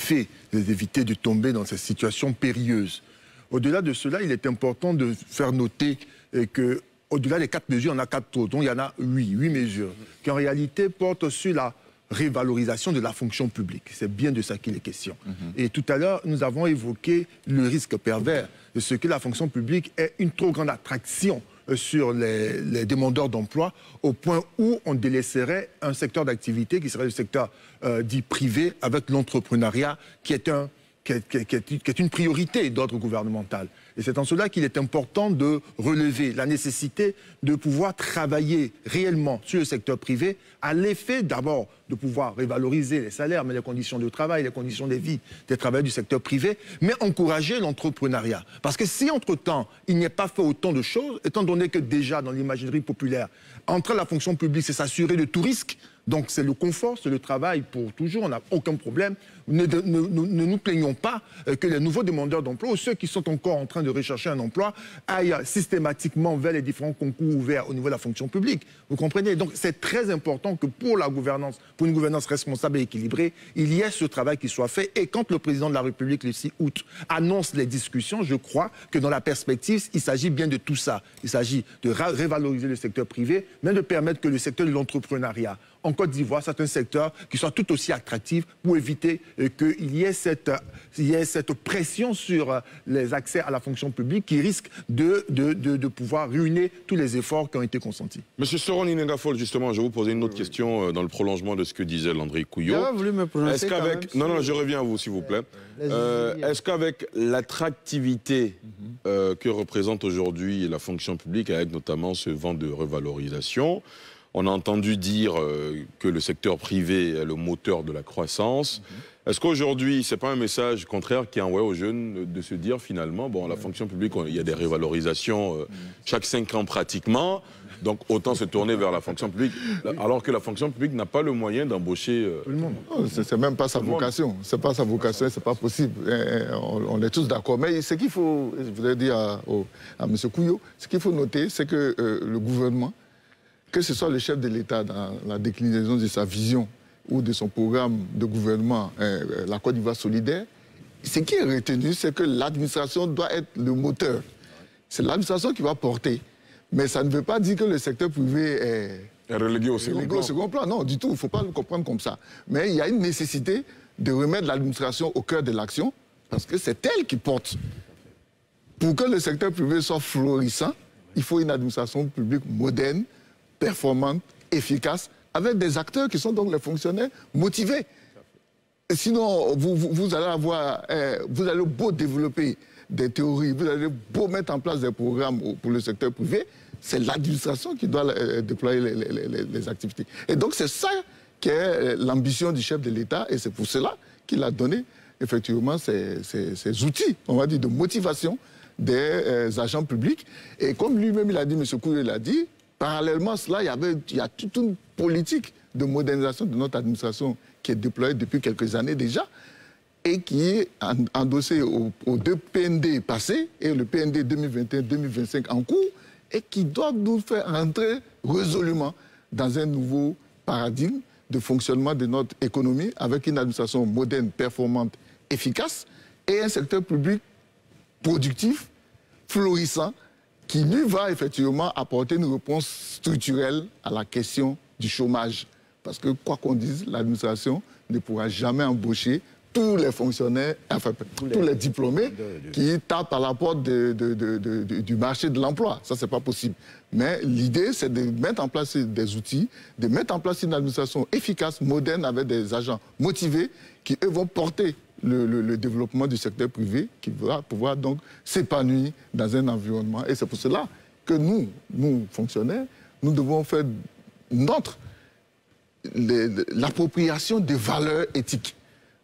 éviter de tomber dans cette situation périlleuse. Au-delà de cela, il est important de faire noter euh, que au-delà des quatre mesures, on a quatre autres, donc il y en a huit, huit mesures qui en réalité portent sur la révalorisation de la fonction publique. C'est bien de ça qu'il est question. Mhm. Et tout à l'heure, nous avons évoqué le risque pervers de ce que la fonction publique est une trop grande attraction euh, sur les, demandeurs d'emploi au point où on délaisserait un secteur d'activité qui serait le secteur euh, dit privé avec l'entrepreneuriat qui qui est, une priorité d'ordre gouvernemental. Et c'est en cela qu'il est important de relever la nécessité de pouvoir travailler réellement sur le secteur privé à l'effet d'abord de pouvoir révaloriser les salaires, mais les conditions de travail, les conditions de vie des travailleurs du secteur privé, mais encourager l'entrepreneuriat. Parce que si entre-temps, il n'y a pas fait autant de choses, étant donné que déjà dans l'imaginerie populaire, entre la fonction publique, c'est s'assurer de tout risque, donc c'est le confort, c'est le travail pour toujours, on n'a aucun problème ne, ne, nous plaignons pas euh, que les nouveaux demandeurs d'emploi ou ceux qui sont encore en train de rechercher un emploi aillent systématiquement vers les différents concours ouverts au niveau de la fonction publique. Vous comprenez Donc c'est très important que pour la gouvernance, pour une gouvernance responsable et équilibrée, il y ait ce travail qui soit fait. Et quand le président de la République, le 6 août, annonce les discussions, je crois que dans la perspective, il s'agit bien de tout ça. Il s'agit de révaloriser le secteur privé, mais de permettre que le secteur de l'entrepreneuriat en Côte d'Ivoire, c'est un secteur qui soit tout aussi attractif pour éviter euh, qu'il y, ait cette, cette pression sur les accès à la fonction publique qui risque de, de, pouvoir ruiner tous les efforts qui ont été consentis. Monsieur Soron Inegafol, justement, je vais vous poser une autre question euh, dans le prolongement de ce que disait Landry Couillot. Est-ce qu'avec... Non, non, je reviens à vous, s'il vous plaît. Euh, est-ce qu'avec l'attractivité mhm. que représente aujourd'hui la fonction publique, avec notamment ce vent de revalorisation, on a entendu dire que le secteur privé est le moteur de la croissance. Mhm. Est-ce qu'aujourd'hui, ce n'est pas un message contraire qui est envoyé aux jeunes de se dire finalement, bon, la mm. fonction publique, il y a des révalorisations euh, chaque cinq ans pratiquement, donc autant se tourner vers la fonction publique, alors que la fonction publique n'a pas le moyen d'embaucher. Euh, tout le monde. Oh, c'est même pas sa vocation. C'est pas sa vocation, c'est pas possible. Eh, eh, on, est tous d'accord. Mais ce qu'il faut, je voudrais dire à, à M. Couillot, ce qu'il faut noter, c'est que euh, le gouvernement, que ce soit le chef de l'État dans la déclinaison de sa vision ou de son programme de gouvernement, euh, euh, la Côte d'Ivoire solidaire, ce qui est retenu, c'est que l'administration doit être le moteur. C'est l'administration qui va porter. Mais ça ne veut pas dire que le secteur privé est... est relégué au second plan. Non, du tout, il ne faut pas le comprendre comme ça. Mais il y a une nécessité de remettre l'administration au cœur de l'action, parce que c'est elle qui porte. Pour que le secteur privé soit florissant, il faut une administration publique moderne, performante, efficace, avec des acteurs qui sont donc les fonctionnaires motivés. Sinon, vous, allez avoir, eh, vous allez beau développer des théories, vous allez beau mettre en place des programmes pour le secteur privé, c'est l'administration qui doit euh, déployer les, activités. Et donc c'est ça qui est euh, l'ambition du chef de l'État et c'est pour cela qu'il a donné effectivement ces, outils, on va dire, de motivation des euh, agents publics. Et comme lui-même il a dit, M. Courrier l'a dit, Parallèlement à cela, il y, a toute une politique de modernisation de notre administration qui est déployée depuis quelques années déjà et qui est endossée aux deux PND passés et le PND 2021-2025 en cours et qui doit nous faire entrer résolument dans un nouveau paradigme de fonctionnement de notre économie avec une administration moderne, performante, efficace et un secteur public productif, florissant, qui lui va effectivement apporter une réponse structurelle à la question du chômage. Parce que quoi qu'on dise, l'administration ne pourra jamais embaucher tous les fonctionnaires, enfin, tous, les, diplômés qui tapent à la porte du marché de l'emploi. Ça, n'est pas possible. Mais l'idée, c'est de mettre en place des outils, de mettre en place une administration efficace, moderne, avec des agents motivés qui, eux, vont porter le, développement du secteur privé qui va pouvoir donc s'épanouir dans un environnement. Et c'est pour cela que nous, nous, fonctionnaires, nous devons faire notre l'appropriation des valeurs éthiques.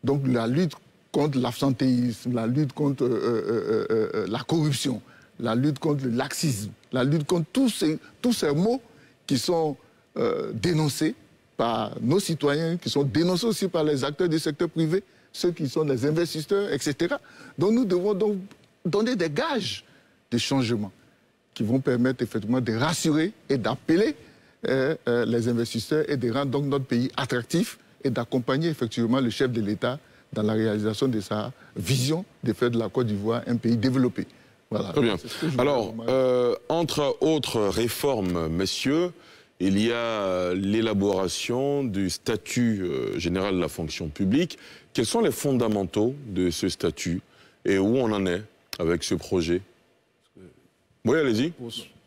Donc la lutte contre l'absentéisme, la lutte contre euh, euh, euh, la corruption, la lutte contre le laxisme, la lutte contre tous ces mots qui sont dénoncés par nos citoyens, qui sont dénoncés aussi par les acteurs du secteur privé ceux qui sont les investisseurs, etc. Donc nous devons donc donner des gages de changement qui vont permettre effectivement de rassurer et d'appeler euh, euh, les investisseurs et de rendre donc notre pays attractif et d'accompagner effectivement le chef de l'État dans la réalisation de sa vision de faire de la Côte d'Ivoire un pays développé. Très bien. Alors, euh, entre autres réformes, messieurs, il y a l'élaboration du statut général de la fonction publique quels sont les fondamentaux de ce statut et où on en est avec ce projet Oui, allez-y.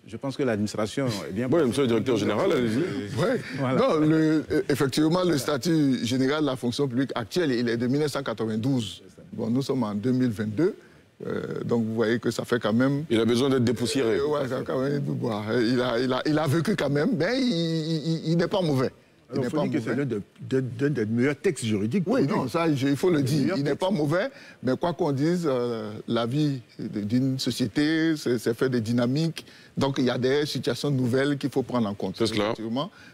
Je pense que l'administration est bien... Oui, monsieur le directeur général, allez-y. Oui, euh, effectivement, le statut général de la fonction publique actuelle, il est de 1992. Bon, nous sommes en 2022. Euh, donc vous voyez que ça fait quand même... Il a besoin d'être dépoussiéré. Euh, il, a, vécu quand même, mais il n'est pas mauvais. Il n'est pas mauvais. c'est l'un des de, meilleurs textes juridiques. Oui, non, ça, il faut le dire. Il n'est pas mauvais, mais quoi qu'on dise, euh, la vie d'une société, c'est fait des dynamiques. Donc, il y a des situations nouvelles qu'il faut prendre en compte. C'est cela.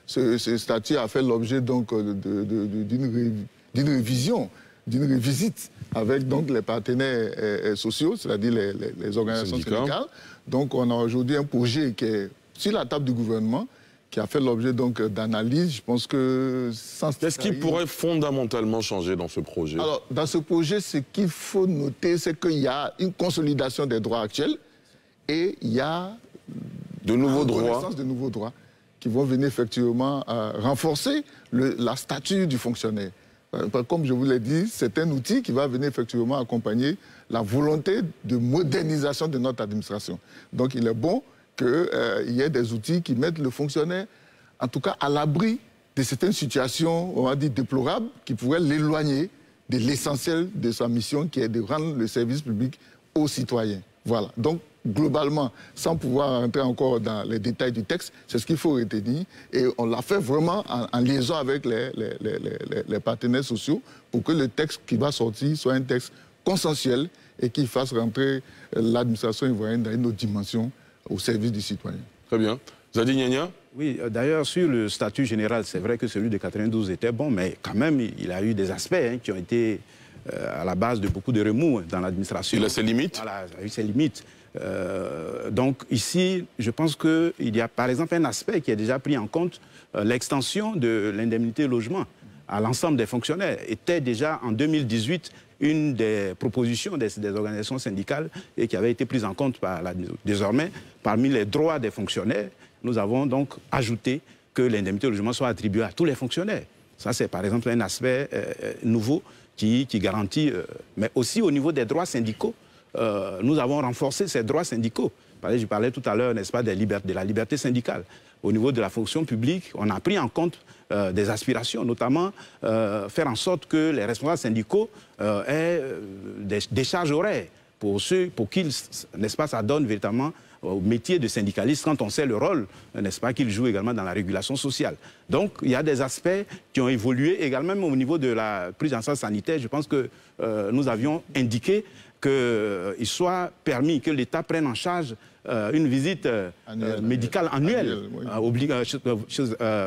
Ce, ce, statut a fait l'objet donc euh, d'une révision d'une revisite avec donc les partenaires euh, sociaux, c'est-à-dire les, les, organisations syndicales. Donc on a aujourd'hui un projet qui est sur la table du gouvernement, qui a fait l'objet donc d'analyse. Je pense que sans Qu'est-ce qui pourrait fondamentalement changer dans ce projet Alors, dans ce projet, ce qu'il faut noter, c'est qu'il y a une consolidation des droits actuels et il y a de nouveaux droits. de nouveaux droits qui vont venir effectivement euh, renforcer la statue du fonctionnaire. Euh, Comme je vous l'ai dit, c'est un outil qui va venir effectivement accompagner la volonté de modernisation de notre administration. Donc il est bon qu'il euh, y ait des outils qui mettent le fonctionnaire, en tout cas, à l'abri de certaines situations, on va dire, déplorables, qui pourraient l'éloigner de l'essentiel de sa mission, qui est de rendre le service public aux citoyens. Voilà. Donc, globalement, sans pouvoir entrer encore dans les détails du texte, c'est ce qu'il faut retenir. Et on l'a fait vraiment en, liaison avec les, les, partenaires sociaux pour que le texte qui va sortir soit un texte consensuel et qui fasse rentrer euh, l'administration ivoirienne dans une autre dimension au service des citoyens. Très bien. Zadi oui, euh, d'ailleurs, sur le statut général, c'est vrai que celui de 92 était bon, mais quand même, il a eu des aspects hein, qui ont été euh, à la base de beaucoup de remous hein, dans l'administration. Il a ses limites Voilà, il a eu ses limites. Euh, donc ici, je pense qu'il y a par exemple un aspect qui a déjà pris en compte, l'extension de l'indemnité logement à l'ensemble des fonctionnaires était déjà en 2018 une des propositions des, organisations syndicales et qui avait été prise en compte par la, désormais parmi les droits des fonctionnaires. Nous avons donc ajouté que l'indemnité de logement soit attribuée à tous les fonctionnaires. Ça, c'est par exemple un aspect euh, euh, nouveau qui, qui garantit, euh, mais aussi au niveau des droits syndicaux, nous avons renforcé ces droits syndicaux. Je parlais tout à l'heure, n'est-ce pas, de la liberté syndicale. Au niveau de la fonction publique, on a pris en compte euh, des aspirations, notamment euh, faire en sorte que les responsables syndicaux euh, aient des, charges horaires pour ceux pour qu'ils, n'est-ce pas, ça donne véritablement au métier de syndicaliste quand on sait le rôle, n'est-ce pas, qu'il joue également dans la régulation sociale. Donc, il y a des aspects qui ont évolué également au niveau de la prise en charge sanitaire. Je pense que nous avions indiqué qu'il soit permis que l'État prenne en charge euh, une visite euh, euh, médicale annuelle,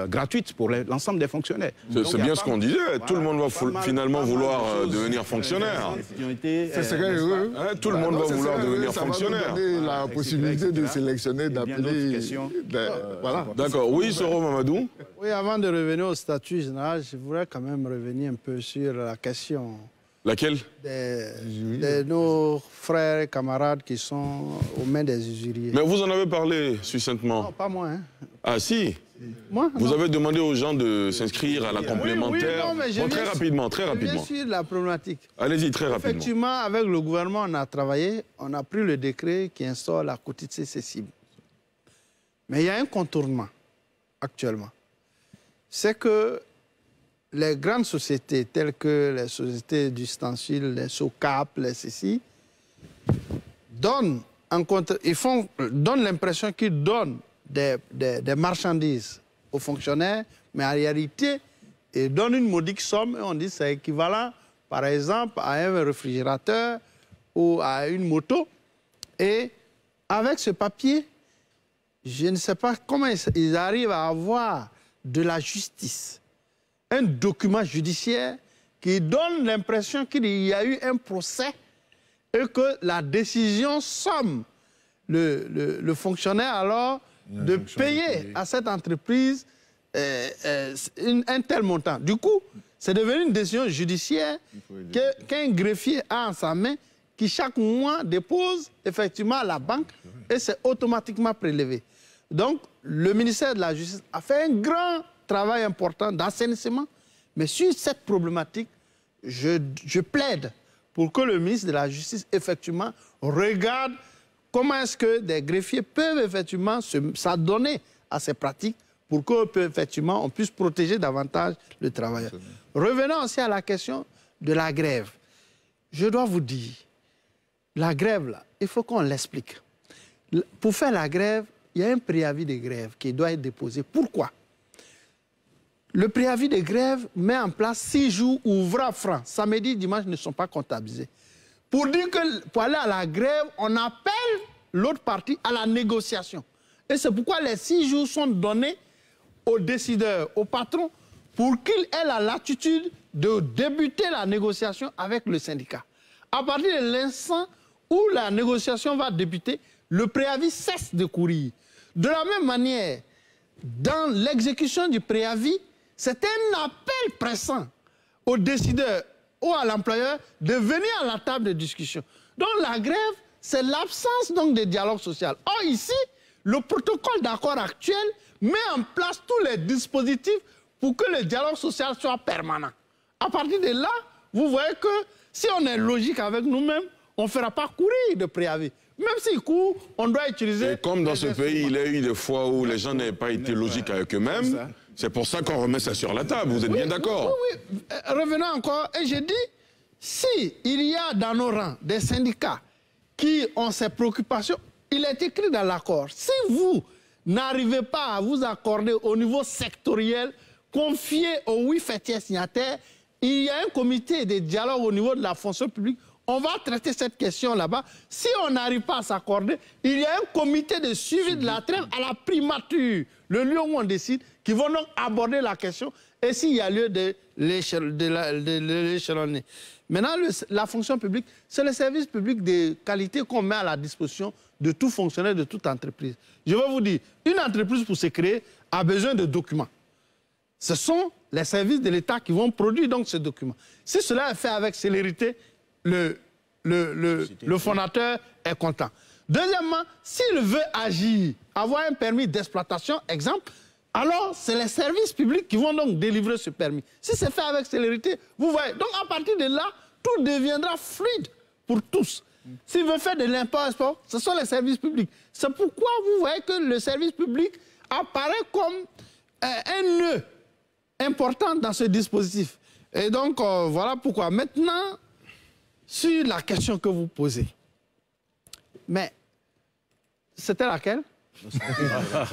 gratuite pour l'ensemble des fonctionnaires. C'est bien ce qu'on disait, tout le monde va finalement vouloir devenir fonctionnaire. Hein, tout le monde va vouloir devenir fonctionnaire. la possibilité de sélectionner, d'appeler... Voilà. D'accord, oui, Soro Mamadou Oui, avant de revenir au statut général, je voudrais quand même revenir un peu sur la question Laquelle des, de nos frères et camarades qui sont aux mains des usuriers. Mais vous en avez parlé succinctement. Non, pas moi. Hein. Ah si moi, Vous avez demandé aux gens de s'inscrire à la complémentaire. Oui, oui, non, bon, très rapidement, très rapidement. Je la problématique. Allez-y, très rapidement. Effectivement, avec le gouvernement, on a travaillé, on a pris le décret qui instaure la cotité cessible. Mais il y a un contournement actuellement. C'est que les grandes sociétés telles que les sociétés d'ustensiles, les SOCAP, les ceci, donnent, ils font, donnent l'impression qu'ils donnent des, des, marchandises aux fonctionnaires, mais en réalité, ils donnent une modique somme on dit c'est équivalent, par exemple, à un réfrigérateur ou à une moto. Et avec ce papier, je ne sais pas comment ils arrivent à avoir de la justice un document judiciaire qui donne l'impression qu'il y a eu un procès et que la décision somme le, fonctionnaire alors de payer, à cette entreprise euh, euh, un tel montant. Du coup, c'est devenu une décision judiciaire qu'un greffier a en sa main qui chaque mois dépose effectivement à la banque et c'est automatiquement prélevé. Donc, le ministère de la Justice a fait un grand travail important d'assainissement. Mais sur cette problématique, je, plaide pour que le ministre de la Justice, effectivement, regarde comment est-ce que des greffiers peuvent effectivement s'adonner à ces pratiques pour que, effectivement, on puisse protéger davantage le travailleur. Revenons aussi à la question de la grève. Je dois vous dire, la grève, là, il faut qu'on l'explique. Pour faire la grève, il y a un préavis de grève qui doit être déposé. Pourquoi le préavis de grève met en place six jours ouvrables francs. Samedi, dimanche ne sont pas comptabilisés. Pour dire que pour aller à la grève, on appelle l'autre partie à la négociation. Et c'est pourquoi les six jours sont donnés aux décideurs, aux patrons, pour qu'ils aient la latitude de débuter la négociation avec le syndicat. À partir de l'instant où la négociation va débuter, le préavis cesse de courir. De la même manière, dans l'exécution du préavis, c'est un appel pressant aux décideurs ou à l'employeur de venir à la table de discussion. Donc la grève, c'est l'absence donc de dialogue social. Or ici, le protocole d'accord actuel met en place tous les dispositifs pour que le dialogue social soit permanent. À partir de là, vous voyez que si on est logique avec nous-mêmes, on ne fera pas courir de préavis. Même s'il court, on doit utiliser... Et comme dans ce pays, il y a eu des fois où les gens n'avaient pas été logiques avec eux-mêmes, c'est pour ça qu'on remet ça sur la table, vous êtes bien d'accord oui, oui, euh, revenons encore, et j'ai dit, si il y a dans nos rangs des syndicats qui ont ces préoccupations, il est écrit dans l'accord. Si vous n'arrivez pas à vous accorder au niveau sectoriel, confiez aux huit fêtiers signataires, il y a un comité de dialogue au niveau de la fonction publique on va traiter cette question là-bas. Si on n'arrive pas à s'accorder, il y a un comité de suivi de la trêve à la primature, le lieu où on décide qui vont donc aborder la question et s'il y a lieu de l'échelonner. Maintenant, la fonction publique, c'est le service public de qualité qu'on met à la disposition de tout fonctionnaire, de toute entreprise. Je vais vous dire, une entreprise pour se créer a besoin de documents. Ce sont les services de l'État qui vont produire donc ces documents. Si cela est fait avec célérité, le, le fondateur est content. Deuxièmement, s'il veut agir, avoir un permis d'exploitation, exemple, alors c'est les services publics qui vont donc délivrer ce permis. Si c'est fait avec célérité, vous voyez. Donc à partir de là, tout deviendra fluide pour tous. S'il veut faire de limport ce sont les services publics. C'est pourquoi vous voyez que le service public apparaît comme euh, un nœud important dans ce dispositif. Et donc, euh, voilà pourquoi. Maintenant, sur la question que vous posez, mais c'était laquelle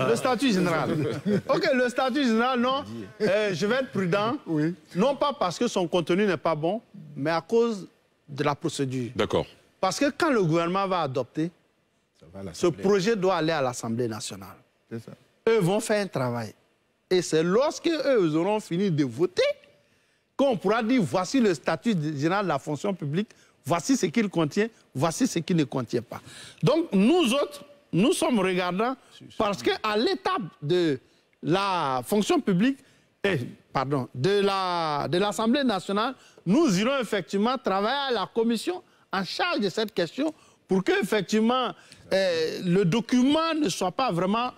le statut général. OK, le statut général, non. Euh, je vais être prudent. Oui. Non pas parce que son contenu n'est pas bon, mais à cause de la procédure. D'accord. Parce que quand le gouvernement va adopter, ce projet doit aller à l'Assemblée nationale. Ça. Eux vont faire un travail. Et c'est lorsque eux auront fini de voter qu'on pourra dire voici le statut général de la fonction publique, voici ce qu'il contient, voici ce qu'il ne contient pas. Donc nous autres, nous sommes regardants parce qu'à l'étape de la fonction publique, pardon, de l'Assemblée nationale, nous irons effectivement travailler à la commission en charge de cette question pour que effectivement eh, le document ne soit pas vraiment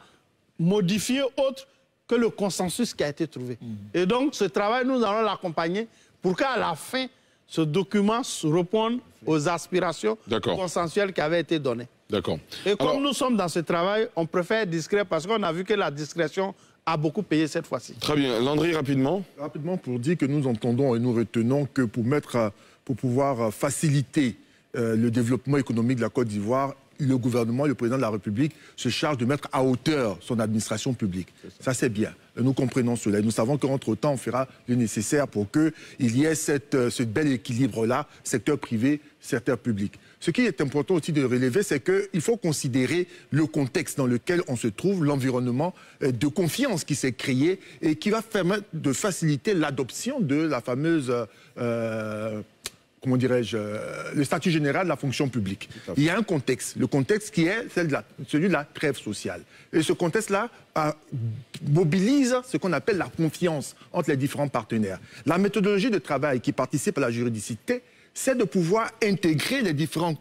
modifié autre que le consensus qui a été trouvé. Mmh. Et donc ce travail, nous allons l'accompagner pour qu'à la fin, ce document se réponde aux aspirations consensuelles qui avaient été données. D'accord. Et comme nous sommes dans ce travail, on préfère être discret parce qu'on a vu que la discrétion a beaucoup payé cette fois-ci. Très bien. Landry, rapidement. Rapidement, pour dire que nous entendons et nous retenons que pour, mettre, pouvoir faciliter euh, le développement économique de la Côte d'Ivoire, le gouvernement, le président de la République se charge de mettre à hauteur son administration publique. Ça, c'est bien. Nous comprenons cela. Et nous savons qu'entre-temps, on fera le nécessaire pour qu'il y ait euh, ce bel équilibre-là, secteur privé, secteur public. Ce qui est important aussi de relever, c'est qu'il faut considérer le contexte dans lequel on se trouve, l'environnement euh, de confiance qui s'est créé et qui va permettre de faciliter l'adoption de la fameuse... Euh, comment dirais-je, euh, le statut général de la fonction publique. Il y a un contexte, le contexte qui est celui de la trêve sociale. Et ce contexte-là mobilise ce qu'on appelle la confiance entre les différents partenaires. La méthodologie de travail qui participe à la juridicité c'est de pouvoir intégrer les différents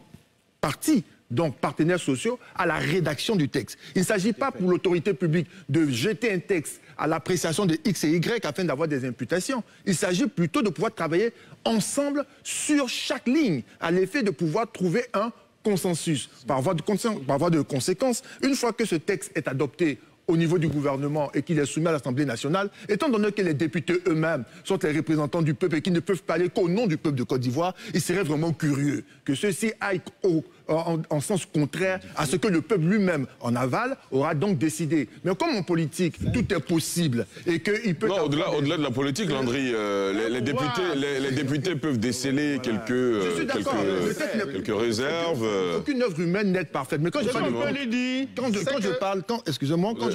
partis donc partenaires sociaux, à la rédaction du texte. Il ne s'agit pas pour l'autorité publique de jeter un texte à l'appréciation de X et Y afin d'avoir des imputations. Il s'agit plutôt de pouvoir travailler ensemble sur chaque ligne, à l'effet de pouvoir trouver un consensus. Par voie de, conséquence, une fois que ce texte est adopté au niveau du gouvernement et qu'il est soumis à l'Assemblée nationale, étant donné que les députés eux-mêmes sont les représentants du peuple et qu'ils ne peuvent parler qu'au nom du peuple de Côte d'Ivoire, il serait vraiment curieux que ceux-ci aillent au en, sens contraire à ce que le peuple lui-même en aval aura donc décidé. Mais comme en politique, tout est possible et qu'il peut... Non, au-delà de la politique, Landry, euh, les, députés, les, députés peuvent déceler quelques, euh, quelques, euh, quelques, réserves. Aucune œuvre humaine n'est parfaite. Mais quand je parle... Quand je, quand je parle... Excusez-moi, quand,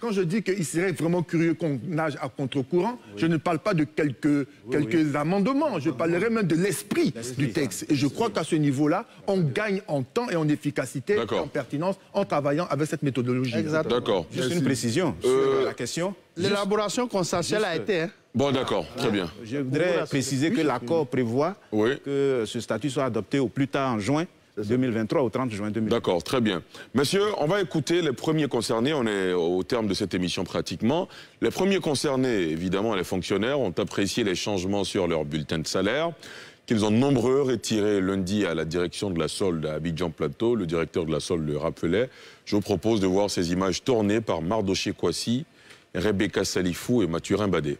quand, je dis qu'il serait vraiment curieux qu'on nage à contre-courant, je ne parle pas de quelques, quelques amendements, je parlerai même de l'esprit du texte. Hein. Et je crois qu'à ce niveau-là, on en temps et en efficacité et en pertinence en travaillant avec cette méthodologie. Exactement. D'accord. Juste une précision euh, sur la question. L'élaboration consensuelle a été. Hein. Bon, d'accord, ah, très bien. Je voudrais préciser que l'accord prévoit que ce statut soit adopté au plus tard en juin 2023 au 30 juin 2023. D'accord, très bien. Monsieur, on va écouter les premiers concernés. On est au terme de cette émission pratiquement. Les premiers concernés, évidemment, les fonctionnaires, ont apprécié les changements sur leur bulletin de salaire qu'ils ont nombreux retiré lundi à la direction de la solde à Abidjan Plateau, le directeur de la solde le rappelait. Je vous propose de voir ces images tournées par Mardoché Kwasi, Rebecca Salifou et Mathurin Badé.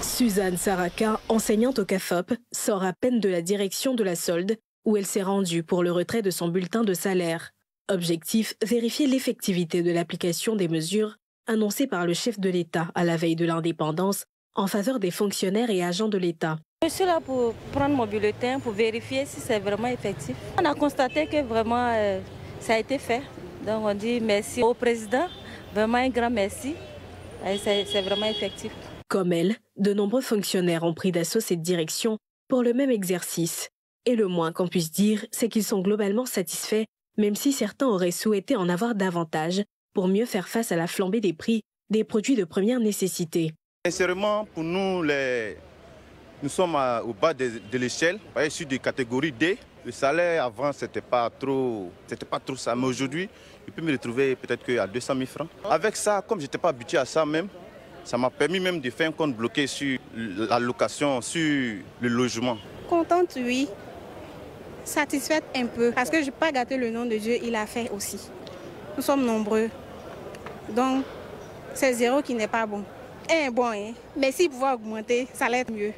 Suzanne Saraka, enseignante au CAFOP, sort à peine de la direction de la solde où elle s'est rendue pour le retrait de son bulletin de salaire. Objectif, vérifier l'effectivité de l'application des mesures annoncées par le chef de l'État à la veille de l'indépendance en faveur des fonctionnaires et agents de l'État. Je suis là pour prendre mon bulletin, pour vérifier si c'est vraiment effectif. On a constaté que vraiment euh, ça a été fait. Donc on dit merci au président, vraiment un grand merci. C'est vraiment effectif. Comme elle, de nombreux fonctionnaires ont pris d'assaut cette direction pour le même exercice. Et le moins qu'on puisse dire, c'est qu'ils sont globalement satisfaits, même si certains auraient souhaité en avoir davantage pour mieux faire face à la flambée des prix des produits de première nécessité. Sincèrement, pour nous, nous sommes au bas de, l'échelle. Je suis de catégorie D. Le salaire avant, ce n'était pas, trop, pas trop ça. Mais aujourd'hui, je peux me retrouver peut-être à 200 000 francs. Avec ça, comme je n'étais pas habitué à ça même, ça m'a permis même de faire un compte bloqué sur la location, sur le logement. Contente, oui. Satisfaite un peu, parce que je n'ai pas gâté le nom de Dieu, il a fait aussi. Nous sommes nombreux. Donc, c'est zéro qui n'est pas bon un eh, bon. Mais s'il pouvait augmenter, ça allait mieux.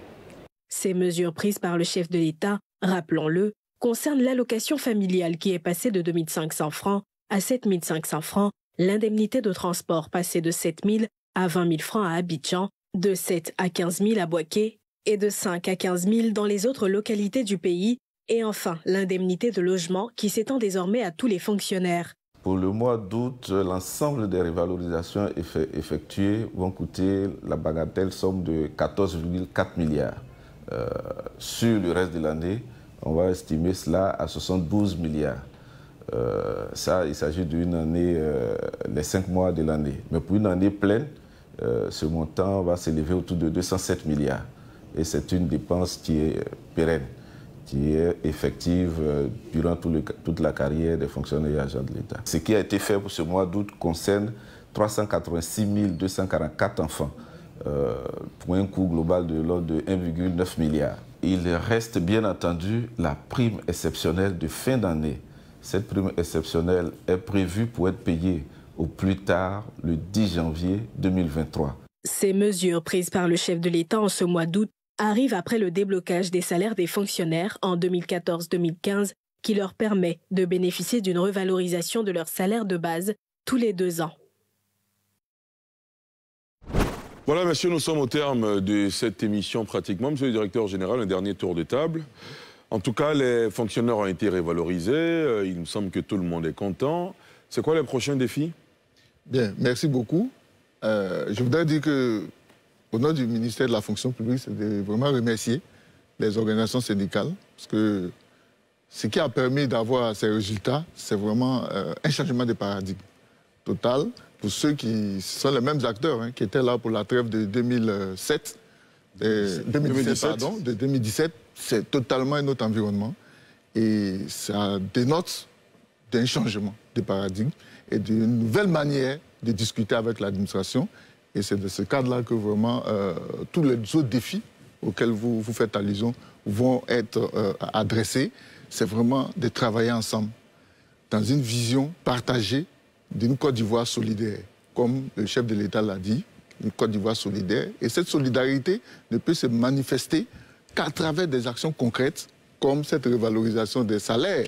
Ces mesures prises par le chef de l'État, rappelons-le, concernent l'allocation familiale qui est passée de 2500 francs à 7500 francs, l'indemnité de transport passée de 7000 à 20 000 francs à Abidjan, de 7 à 15 000 à Boaké et de 5 à 15 000 dans les autres localités du pays, et enfin l'indemnité de logement qui s'étend désormais à tous les fonctionnaires. Pour le mois d'août, l'ensemble des revalorisations effectuées vont coûter la bagatelle somme de 14,4 milliards. Euh, sur le reste de l'année, on va estimer cela à 72 milliards. Euh, ça, il s'agit d'une année, euh, les cinq mois de l'année. Mais pour une année pleine, ce montant va s'élever autour de 207 milliards. Et c'est une dépense qui est pérenne qui est effective euh, durant toute la carrière des fonctionnaires et agents de l'État. Ce qui a été fait pour ce mois d'août concerne 386 244 enfants euh, pour un coût global de l'ordre de 1,9 milliard. Il reste bien entendu la prime exceptionnelle de fin d'année. Cette prime exceptionnelle est prévue pour être payée au plus tard le 10 janvier 2023. Ces mesures prises par le chef de l'État en ce mois d'août arrive après le déblocage des salaires des fonctionnaires en 2014-2015 qui leur permet de bénéficier d'une revalorisation de leur salaire de base tous les deux ans. Voilà, monsieur, nous sommes au terme de cette émission pratiquement. Monsieur le directeur général, un dernier tour de table. En tout cas, les fonctionnaires ont été révalorisés. Euh, il me semble que tout le monde est content. C'est quoi le prochain défi Bien, merci beaucoup. Euh, je voudrais dire que au nom du ministère de la fonction publique, c'est de vraiment remercier les organisations syndicales, parce que ce qui a permis d'avoir ces résultats, c'est vraiment euh, un changement de paradigme total pour ceux qui sont les mêmes acteurs hein, qui étaient là pour la trêve de 2007. Euh, de 2017, c'est totalement un autre environnement. Et ça dénote d'un changement de paradigme et d'une nouvelle manière de discuter avec l'administration et c'est de ce cadre-là que vraiment euh, tous les autres défis auxquels vous, vous faites allusion vont être euh, adressés. C'est vraiment de travailler ensemble dans une vision partagée d'une Côte d'Ivoire solidaire. Comme le chef de l'État l'a dit, une Côte d'Ivoire solidaire. Et cette solidarité ne peut se manifester qu'à travers des actions concrètes, comme cette revalorisation des salaires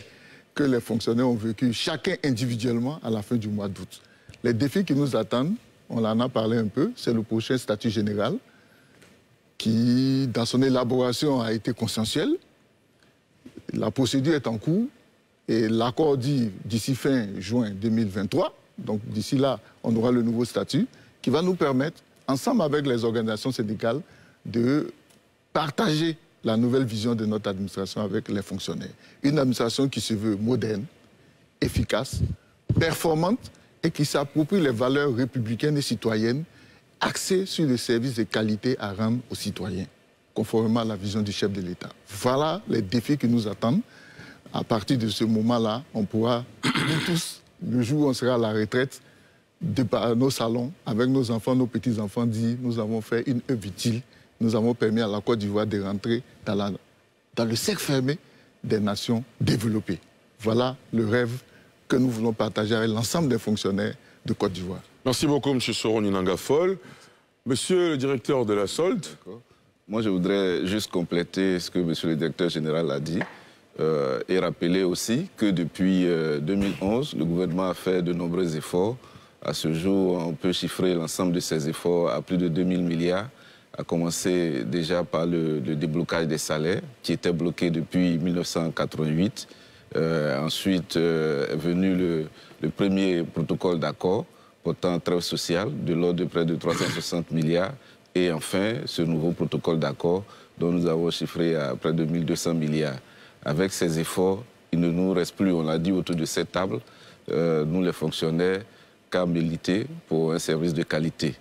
que les fonctionnaires ont vécu chacun individuellement à la fin du mois d'août. Les défis qui nous attendent, on en a parlé un peu, c'est le prochain statut général qui, dans son élaboration, a été consensuel. La procédure est en cours et l'accord dit d'ici fin juin 2023. Donc d'ici là, on aura le nouveau statut qui va nous permettre, ensemble avec les organisations syndicales, de partager la nouvelle vision de notre administration avec les fonctionnaires. Une administration qui se veut moderne, efficace, performante et qui s'approprient les valeurs républicaines et citoyennes axées sur les services de qualité à rendre aux citoyens, conformément à la vision du chef de l'État. Voilà les défis qui nous attendent. À partir de ce moment-là, on pourra, nous tous, le jour où on sera à la retraite, de nos salons, avec nos enfants, nos petits-enfants, dire nous avons fait une œuvre utile, nous avons permis à la Côte d'Ivoire de rentrer dans, dans le cercle fermé des nations développées. Voilà le rêve que nous voulons partager avec l'ensemble des fonctionnaires de Côte d'Ivoire. Merci beaucoup, M. Soron Inangafol. Monsieur le directeur de la solde. Moi, je voudrais juste compléter ce que M. le directeur général a dit euh, et rappeler aussi que depuis 2011, euh, le gouvernement a fait de nombreux efforts. À ce jour, on peut chiffrer l'ensemble de ces efforts à plus de 2 000 milliards, à commencer déjà par le, le déblocage des salaires qui était bloqué depuis 1988 euh, ensuite euh, est venu le, premier protocole d'accord portant trêve sociale de l'ordre de près de 360 milliards. Et enfin, ce nouveau protocole d'accord dont nous avons chiffré à près de 1200 milliards. Avec ces efforts, il ne nous reste plus, on l'a dit autour de cette table, euh, nous les fonctionnaires, qu'à militer pour un service de qualité.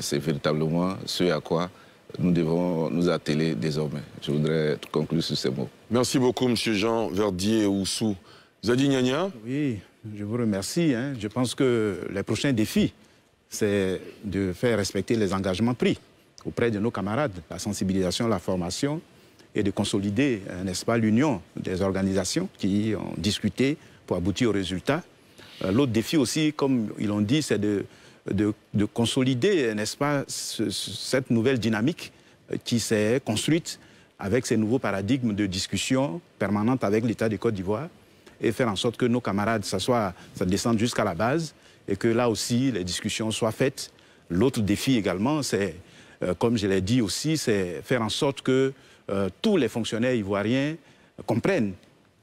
C'est véritablement ce à quoi nous devons nous atteler désormais. Je voudrais conclure sur ces mots. Merci beaucoup, M. Jean Verdier Oussou. Zadi Gnagna Oui, je vous remercie. Hein. Je pense que le prochain défi, c'est de faire respecter les engagements pris auprès de nos camarades, la sensibilisation, la formation, et de consolider, euh, n'est-ce pas, l'union des organisations qui ont discuté pour aboutir au résultat. Euh, l'autre défi aussi, comme ils l'ont dit, c'est de, consolider, n'est-ce pas, cette nouvelle dynamique euh, qui s'est construite avec ces nouveaux paradigmes de discussion permanente avec l'État de Côte d'Ivoire et faire en sorte que nos camarades, descendent jusqu'à la base et que là aussi, les discussions soient faites. L'autre défi également, c'est, euh, comme je l'ai dit aussi, c'est faire en sorte que euh, tous les fonctionnaires ivoiriens comprennent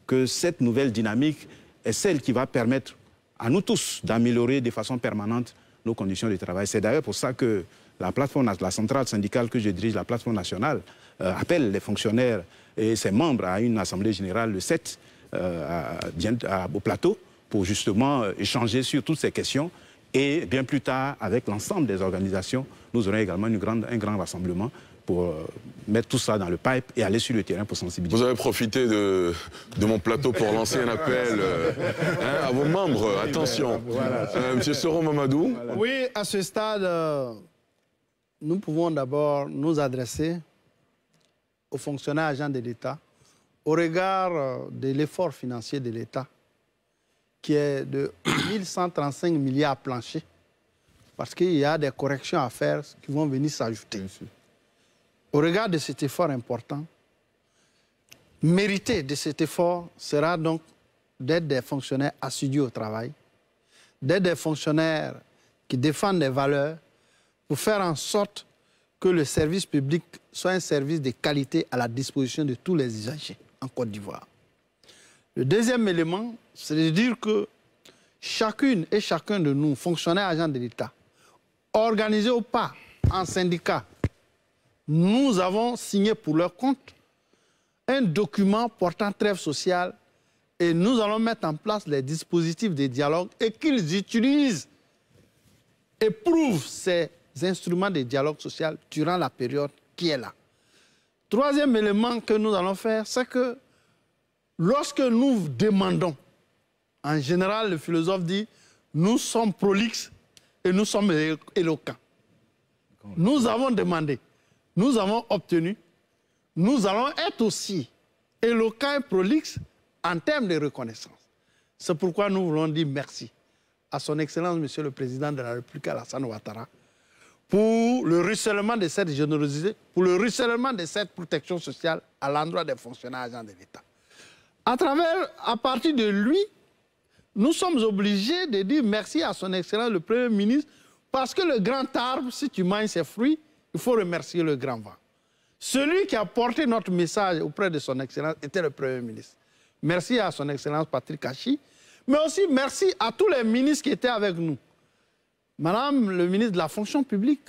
que cette nouvelle dynamique est celle qui va permettre à nous tous d'améliorer de façon permanente nos conditions de travail. C'est d'ailleurs pour ça que la plateforme, la centrale syndicale que je dirige, la plateforme nationale, euh, appelle les fonctionnaires et ses membres à une assemblée générale le 7 euh, à, au plateau pour justement euh, échanger sur toutes ces questions. Et bien plus tard, avec l'ensemble des organisations, nous aurons également une grande, un grand rassemblement pour mettre tout ça dans le pipe et aller sur le terrain pour sensibiliser. Vous avez profité de, mon plateau pour lancer un appel hein, à vos membres. Attention. Ben, Monsieur Soro Mamadou. Oui, à ce stade, nous pouvons d'abord nous adresser aux fonctionnaires agents de l'État au regard euh, de l'effort financier de l'État, qui est de 1135 milliards planchers, parce qu'il y a des corrections à faire qui vont venir s'ajouter. Au regard de cet effort important, mérité de cet effort sera donc d'être des fonctionnaires assidus au travail, d'être des fonctionnaires qui défendent des valeurs pour faire en sorte que le service public soit un service de qualité à la disposition de tous les usagers en Côte d'Ivoire. Le deuxième élément, c'est de dire que chacune et chacun de nous, fonctionnaires, agents de l'État, organisés ou pas, en syndicat, nous avons signé pour leur compte un document portant trêve sociale et nous allons mettre en place les dispositifs de dialogue et qu'ils utilisent et prouvent ces instruments de dialogue social durant la période qui est là. Troisième élément que nous allons faire, c'est que lorsque nous demandons, en général, le philosophe dit, nous sommes prolixes et nous sommes éloquents. Nous avons demandé, nous avons obtenu, nous allons être aussi éloquents et prolixes en termes de reconnaissance. C'est pourquoi nous voulons dire merci à son Excellence, Monsieur le Président de la République Alassane Ouattara, pour le ruissellement de cette générosité, pour le ruissellement de cette protection sociale à l'endroit des fonctionnaires agents de l'État. À travers, à partir de lui, nous sommes obligés de dire merci à son Excellence le Premier ministre parce que le grand arbre, si tu manges ses fruits, il faut remercier le grand vent. Celui qui a porté notre message auprès de son Excellence était le Premier ministre. Merci à son Excellence Patrick Hachy, mais aussi merci à tous les ministres qui étaient avec nous. Madame le ministre de la fonction publique,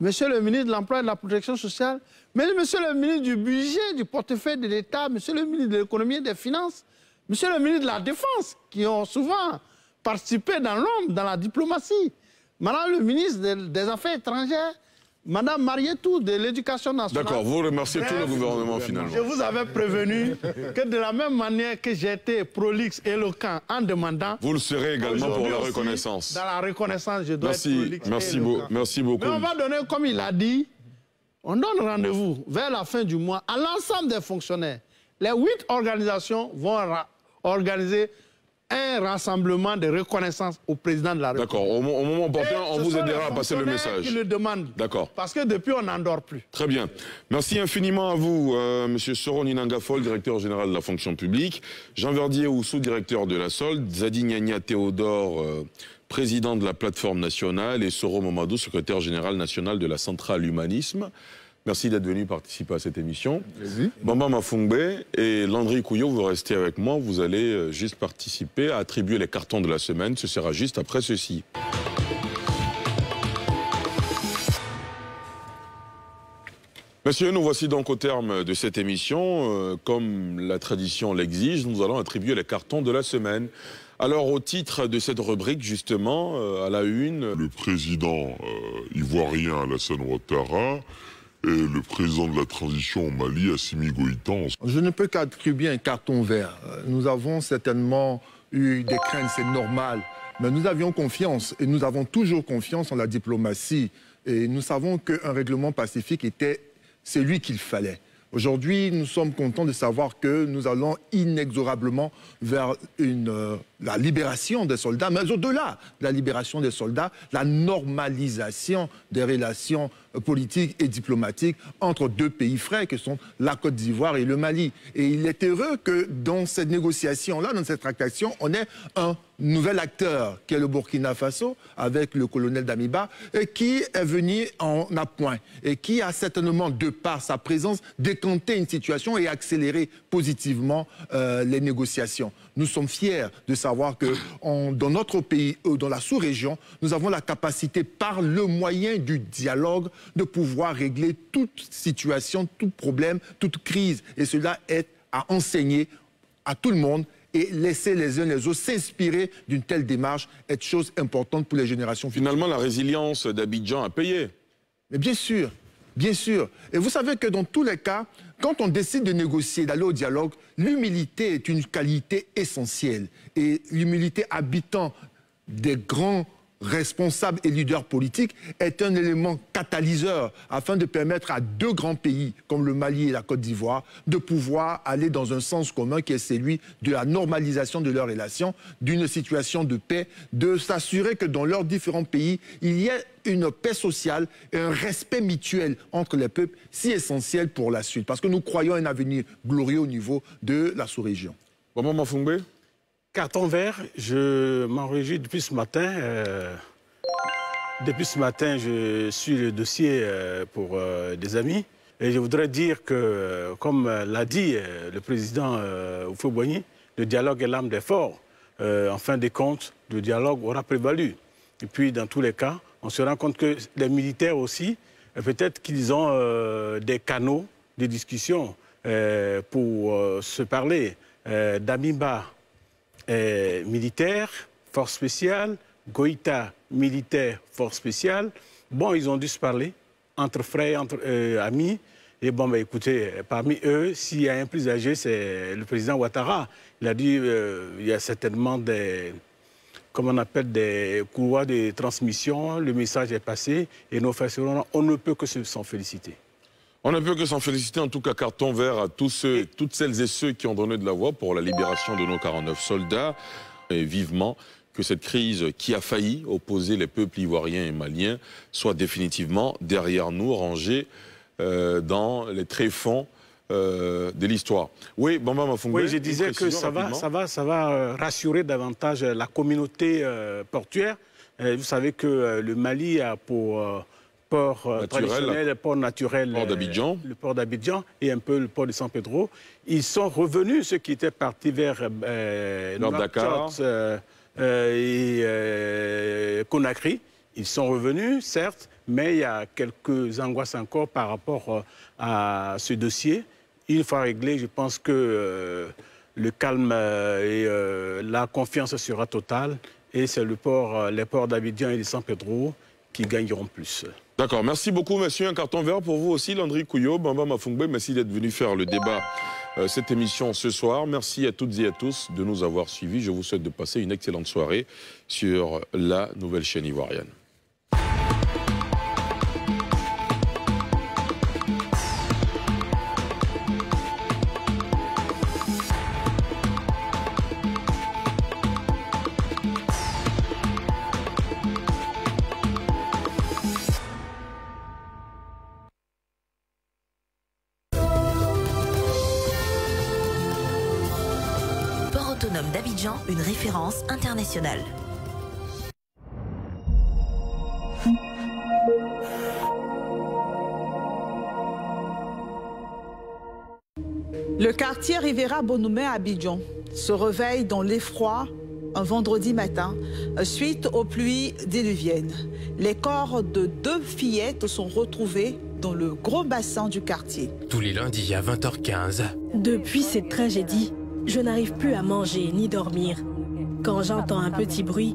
Monsieur le ministre de l'Emploi et de la Protection sociale, Monsieur le ministre du Budget, du portefeuille de l'État, Monsieur le ministre de l'Économie et des Finances, Monsieur le ministre de la Défense, qui ont souvent participé dans l'ombre, dans la diplomatie, Madame le ministre des Affaires étrangères, Madame Marietou de l'Éducation nationale. D'accord, vous remerciez tout le gouvernement finalement. Je vous avais prévenu que de la même manière que j'étais prolixe, éloquent en demandant. Vous le serez également pour la reconnaissance. dans la reconnaissance, je dois merci, être prolixe. Merci, merci beaucoup. Mais on va donner, comme il a dit, on donne rendez-vous vers la fin du mois à l'ensemble des fonctionnaires. Les huit organisations vont organiser un rassemblement de reconnaissance au président de la République. D'accord. Au, moment opportun, on vous aidera à passer le message. Qui le demande. D'accord. Parce que depuis, on n'endort plus. Très bien. Merci infiniment à vous, euh, M. Soro Soron directeur général de la fonction publique, Jean Verdier sous directeur de la solde, Zadi Théodore, euh, président de la plateforme nationale, et Soro Mamadou, secrétaire général national de la centrale Humanisme. Merci d'être venu participer à cette émission. Bamba Mafungbe et Landry Couillot, vous restez avec moi. Vous allez euh, juste participer à attribuer les cartons de la semaine. Ce sera juste après ceci. Messieurs, nous voici donc au terme de cette émission. Euh, comme la tradition l'exige, nous allons attribuer les cartons de la semaine. Alors, au titre de cette rubrique, justement, euh, à la une... Le président à ivoirien Alassane Ouattara et le président de la transition au Mali, Assimi Goïtan. Je ne peux qu'attribuer un carton vert. Nous avons certainement eu des craintes, c'est normal. Mais nous avions confiance et nous avons toujours confiance en la diplomatie. Et nous savons qu'un règlement pacifique était celui qu'il fallait. Aujourd'hui, nous sommes contents de savoir que nous allons inexorablement vers euh, la libération des soldats, mais au-delà de la libération des soldats, la normalisation des relations politique et diplomatique entre deux pays frais, que sont la Côte d'Ivoire et le Mali. Et il est heureux que dans cette négociation-là, dans cette tractation, on ait un nouvel acteur qui est le Burkina Faso avec le colonel Damiba et euh, qui est venu en appoint et qui a certainement de par sa présence décanté une situation et accéléré positivement euh, les négociations. Nous sommes fiers de savoir que dans notre pays, euh, dans la sous-région, nous avons la capacité, par le moyen du dialogue, de pouvoir régler toute situation, tout problème, toute crise. Et cela est à enseigner à tout le monde et laisser les uns les autres s'inspirer d'une telle démarche est chose importante pour les générations Finalement, la résilience d'Abidjan a payé. Mais bien sûr, Bien sûr. Et vous savez que dans tous les cas, quand on décide de négocier, d'aller au dialogue, l'humilité est une qualité essentielle. Et l'humilité habitant des grands responsable et leader politique, est un élément catalyseur afin de permettre à deux grands pays comme le Mali et la Côte d'Ivoire de pouvoir aller dans un sens commun qui est celui de la normalisation de leurs relations, d'une situation de paix, de s'assurer que dans leurs différents pays, il y ait une paix sociale et un respect mutuel entre les peuples, si essentiel pour la suite. Parce que nous croyons un avenir glorieux au niveau de la sous-région. Bon, bon, Carton vert, je m'en réjouis depuis ce matin. Euh, depuis ce matin, je suis le dossier euh, pour euh, des amis. Et je voudrais dire que, comme l'a dit le président Oufouboigny, le dialogue est l'âme des forts. en fin de compte, le dialogue aura prévalu. Et puis, dans tous les cas, on se rend compte que les militaires aussi, peut-être qu'ils ont des canaux de discussion pour se parler. D'Amiba, euh, militaire, force spéciale, Goïta militaire, force spéciale. Bon, ils ont dû se parler entre frères, entre euh, amis. Et bon, ben, écoutez, parmi eux, s'il y a un plus âgé, c'est le président Ouattara. Il a dit, euh, il y a certainement des, comme on appelle, des couloirs de transmission. Le message est passé et nos frères, on ne peut que s'en féliciter. On ne peut que s'en féliciter, en tout cas carton vert à tous ceux, toutes celles et ceux qui ont donné de la voix pour la libération de nos 49 soldats. Et vivement que cette crise qui a failli opposer les peuples ivoiriens et maliens soit définitivement derrière nous, rangée euh, dans les tréfonds fonds euh, de l'histoire. Oui, Oui, je disais que ça va, ça, va, ça euh, va rassurer davantage la communauté portuaire. vous savez que le Mali a pour euh, traditionnel, le port naturel, euh, d'Abidjan. le port d'Abidjan et un peu le port de San Pedro. Ils sont revenus, ceux qui étaient partis vers euh, Nord Dakar euh, et Conakry. Ils sont revenus, certes, mais il y a quelques angoisses encore par rapport à ce dossier. Il faut régler, je pense que le calme et la confiance sera totale. Et c'est le port, les ports d'Abidjan et de San Pedro qui gagneront plus. D'accord, merci beaucoup monsieur. Un carton vert pour vous aussi, Landry Couillot, Bamba Mafungbe, merci d'être venu faire le débat, euh, cette émission ce soir. Merci à toutes et à tous de nous avoir suivis. Je vous souhaite de passer une excellente soirée sur la nouvelle chaîne ivoirienne. Le quartier Rivera Bonoumet à Abidjan se réveille dans l'effroi un vendredi matin euh, suite aux pluies diluviennes. Les corps de deux fillettes sont retrouvés dans le gros bassin du quartier. Tous les lundis à 20h15. Depuis cette tragédie, je n'arrive plus à manger ni dormir. Quand j'entends un petit bruit,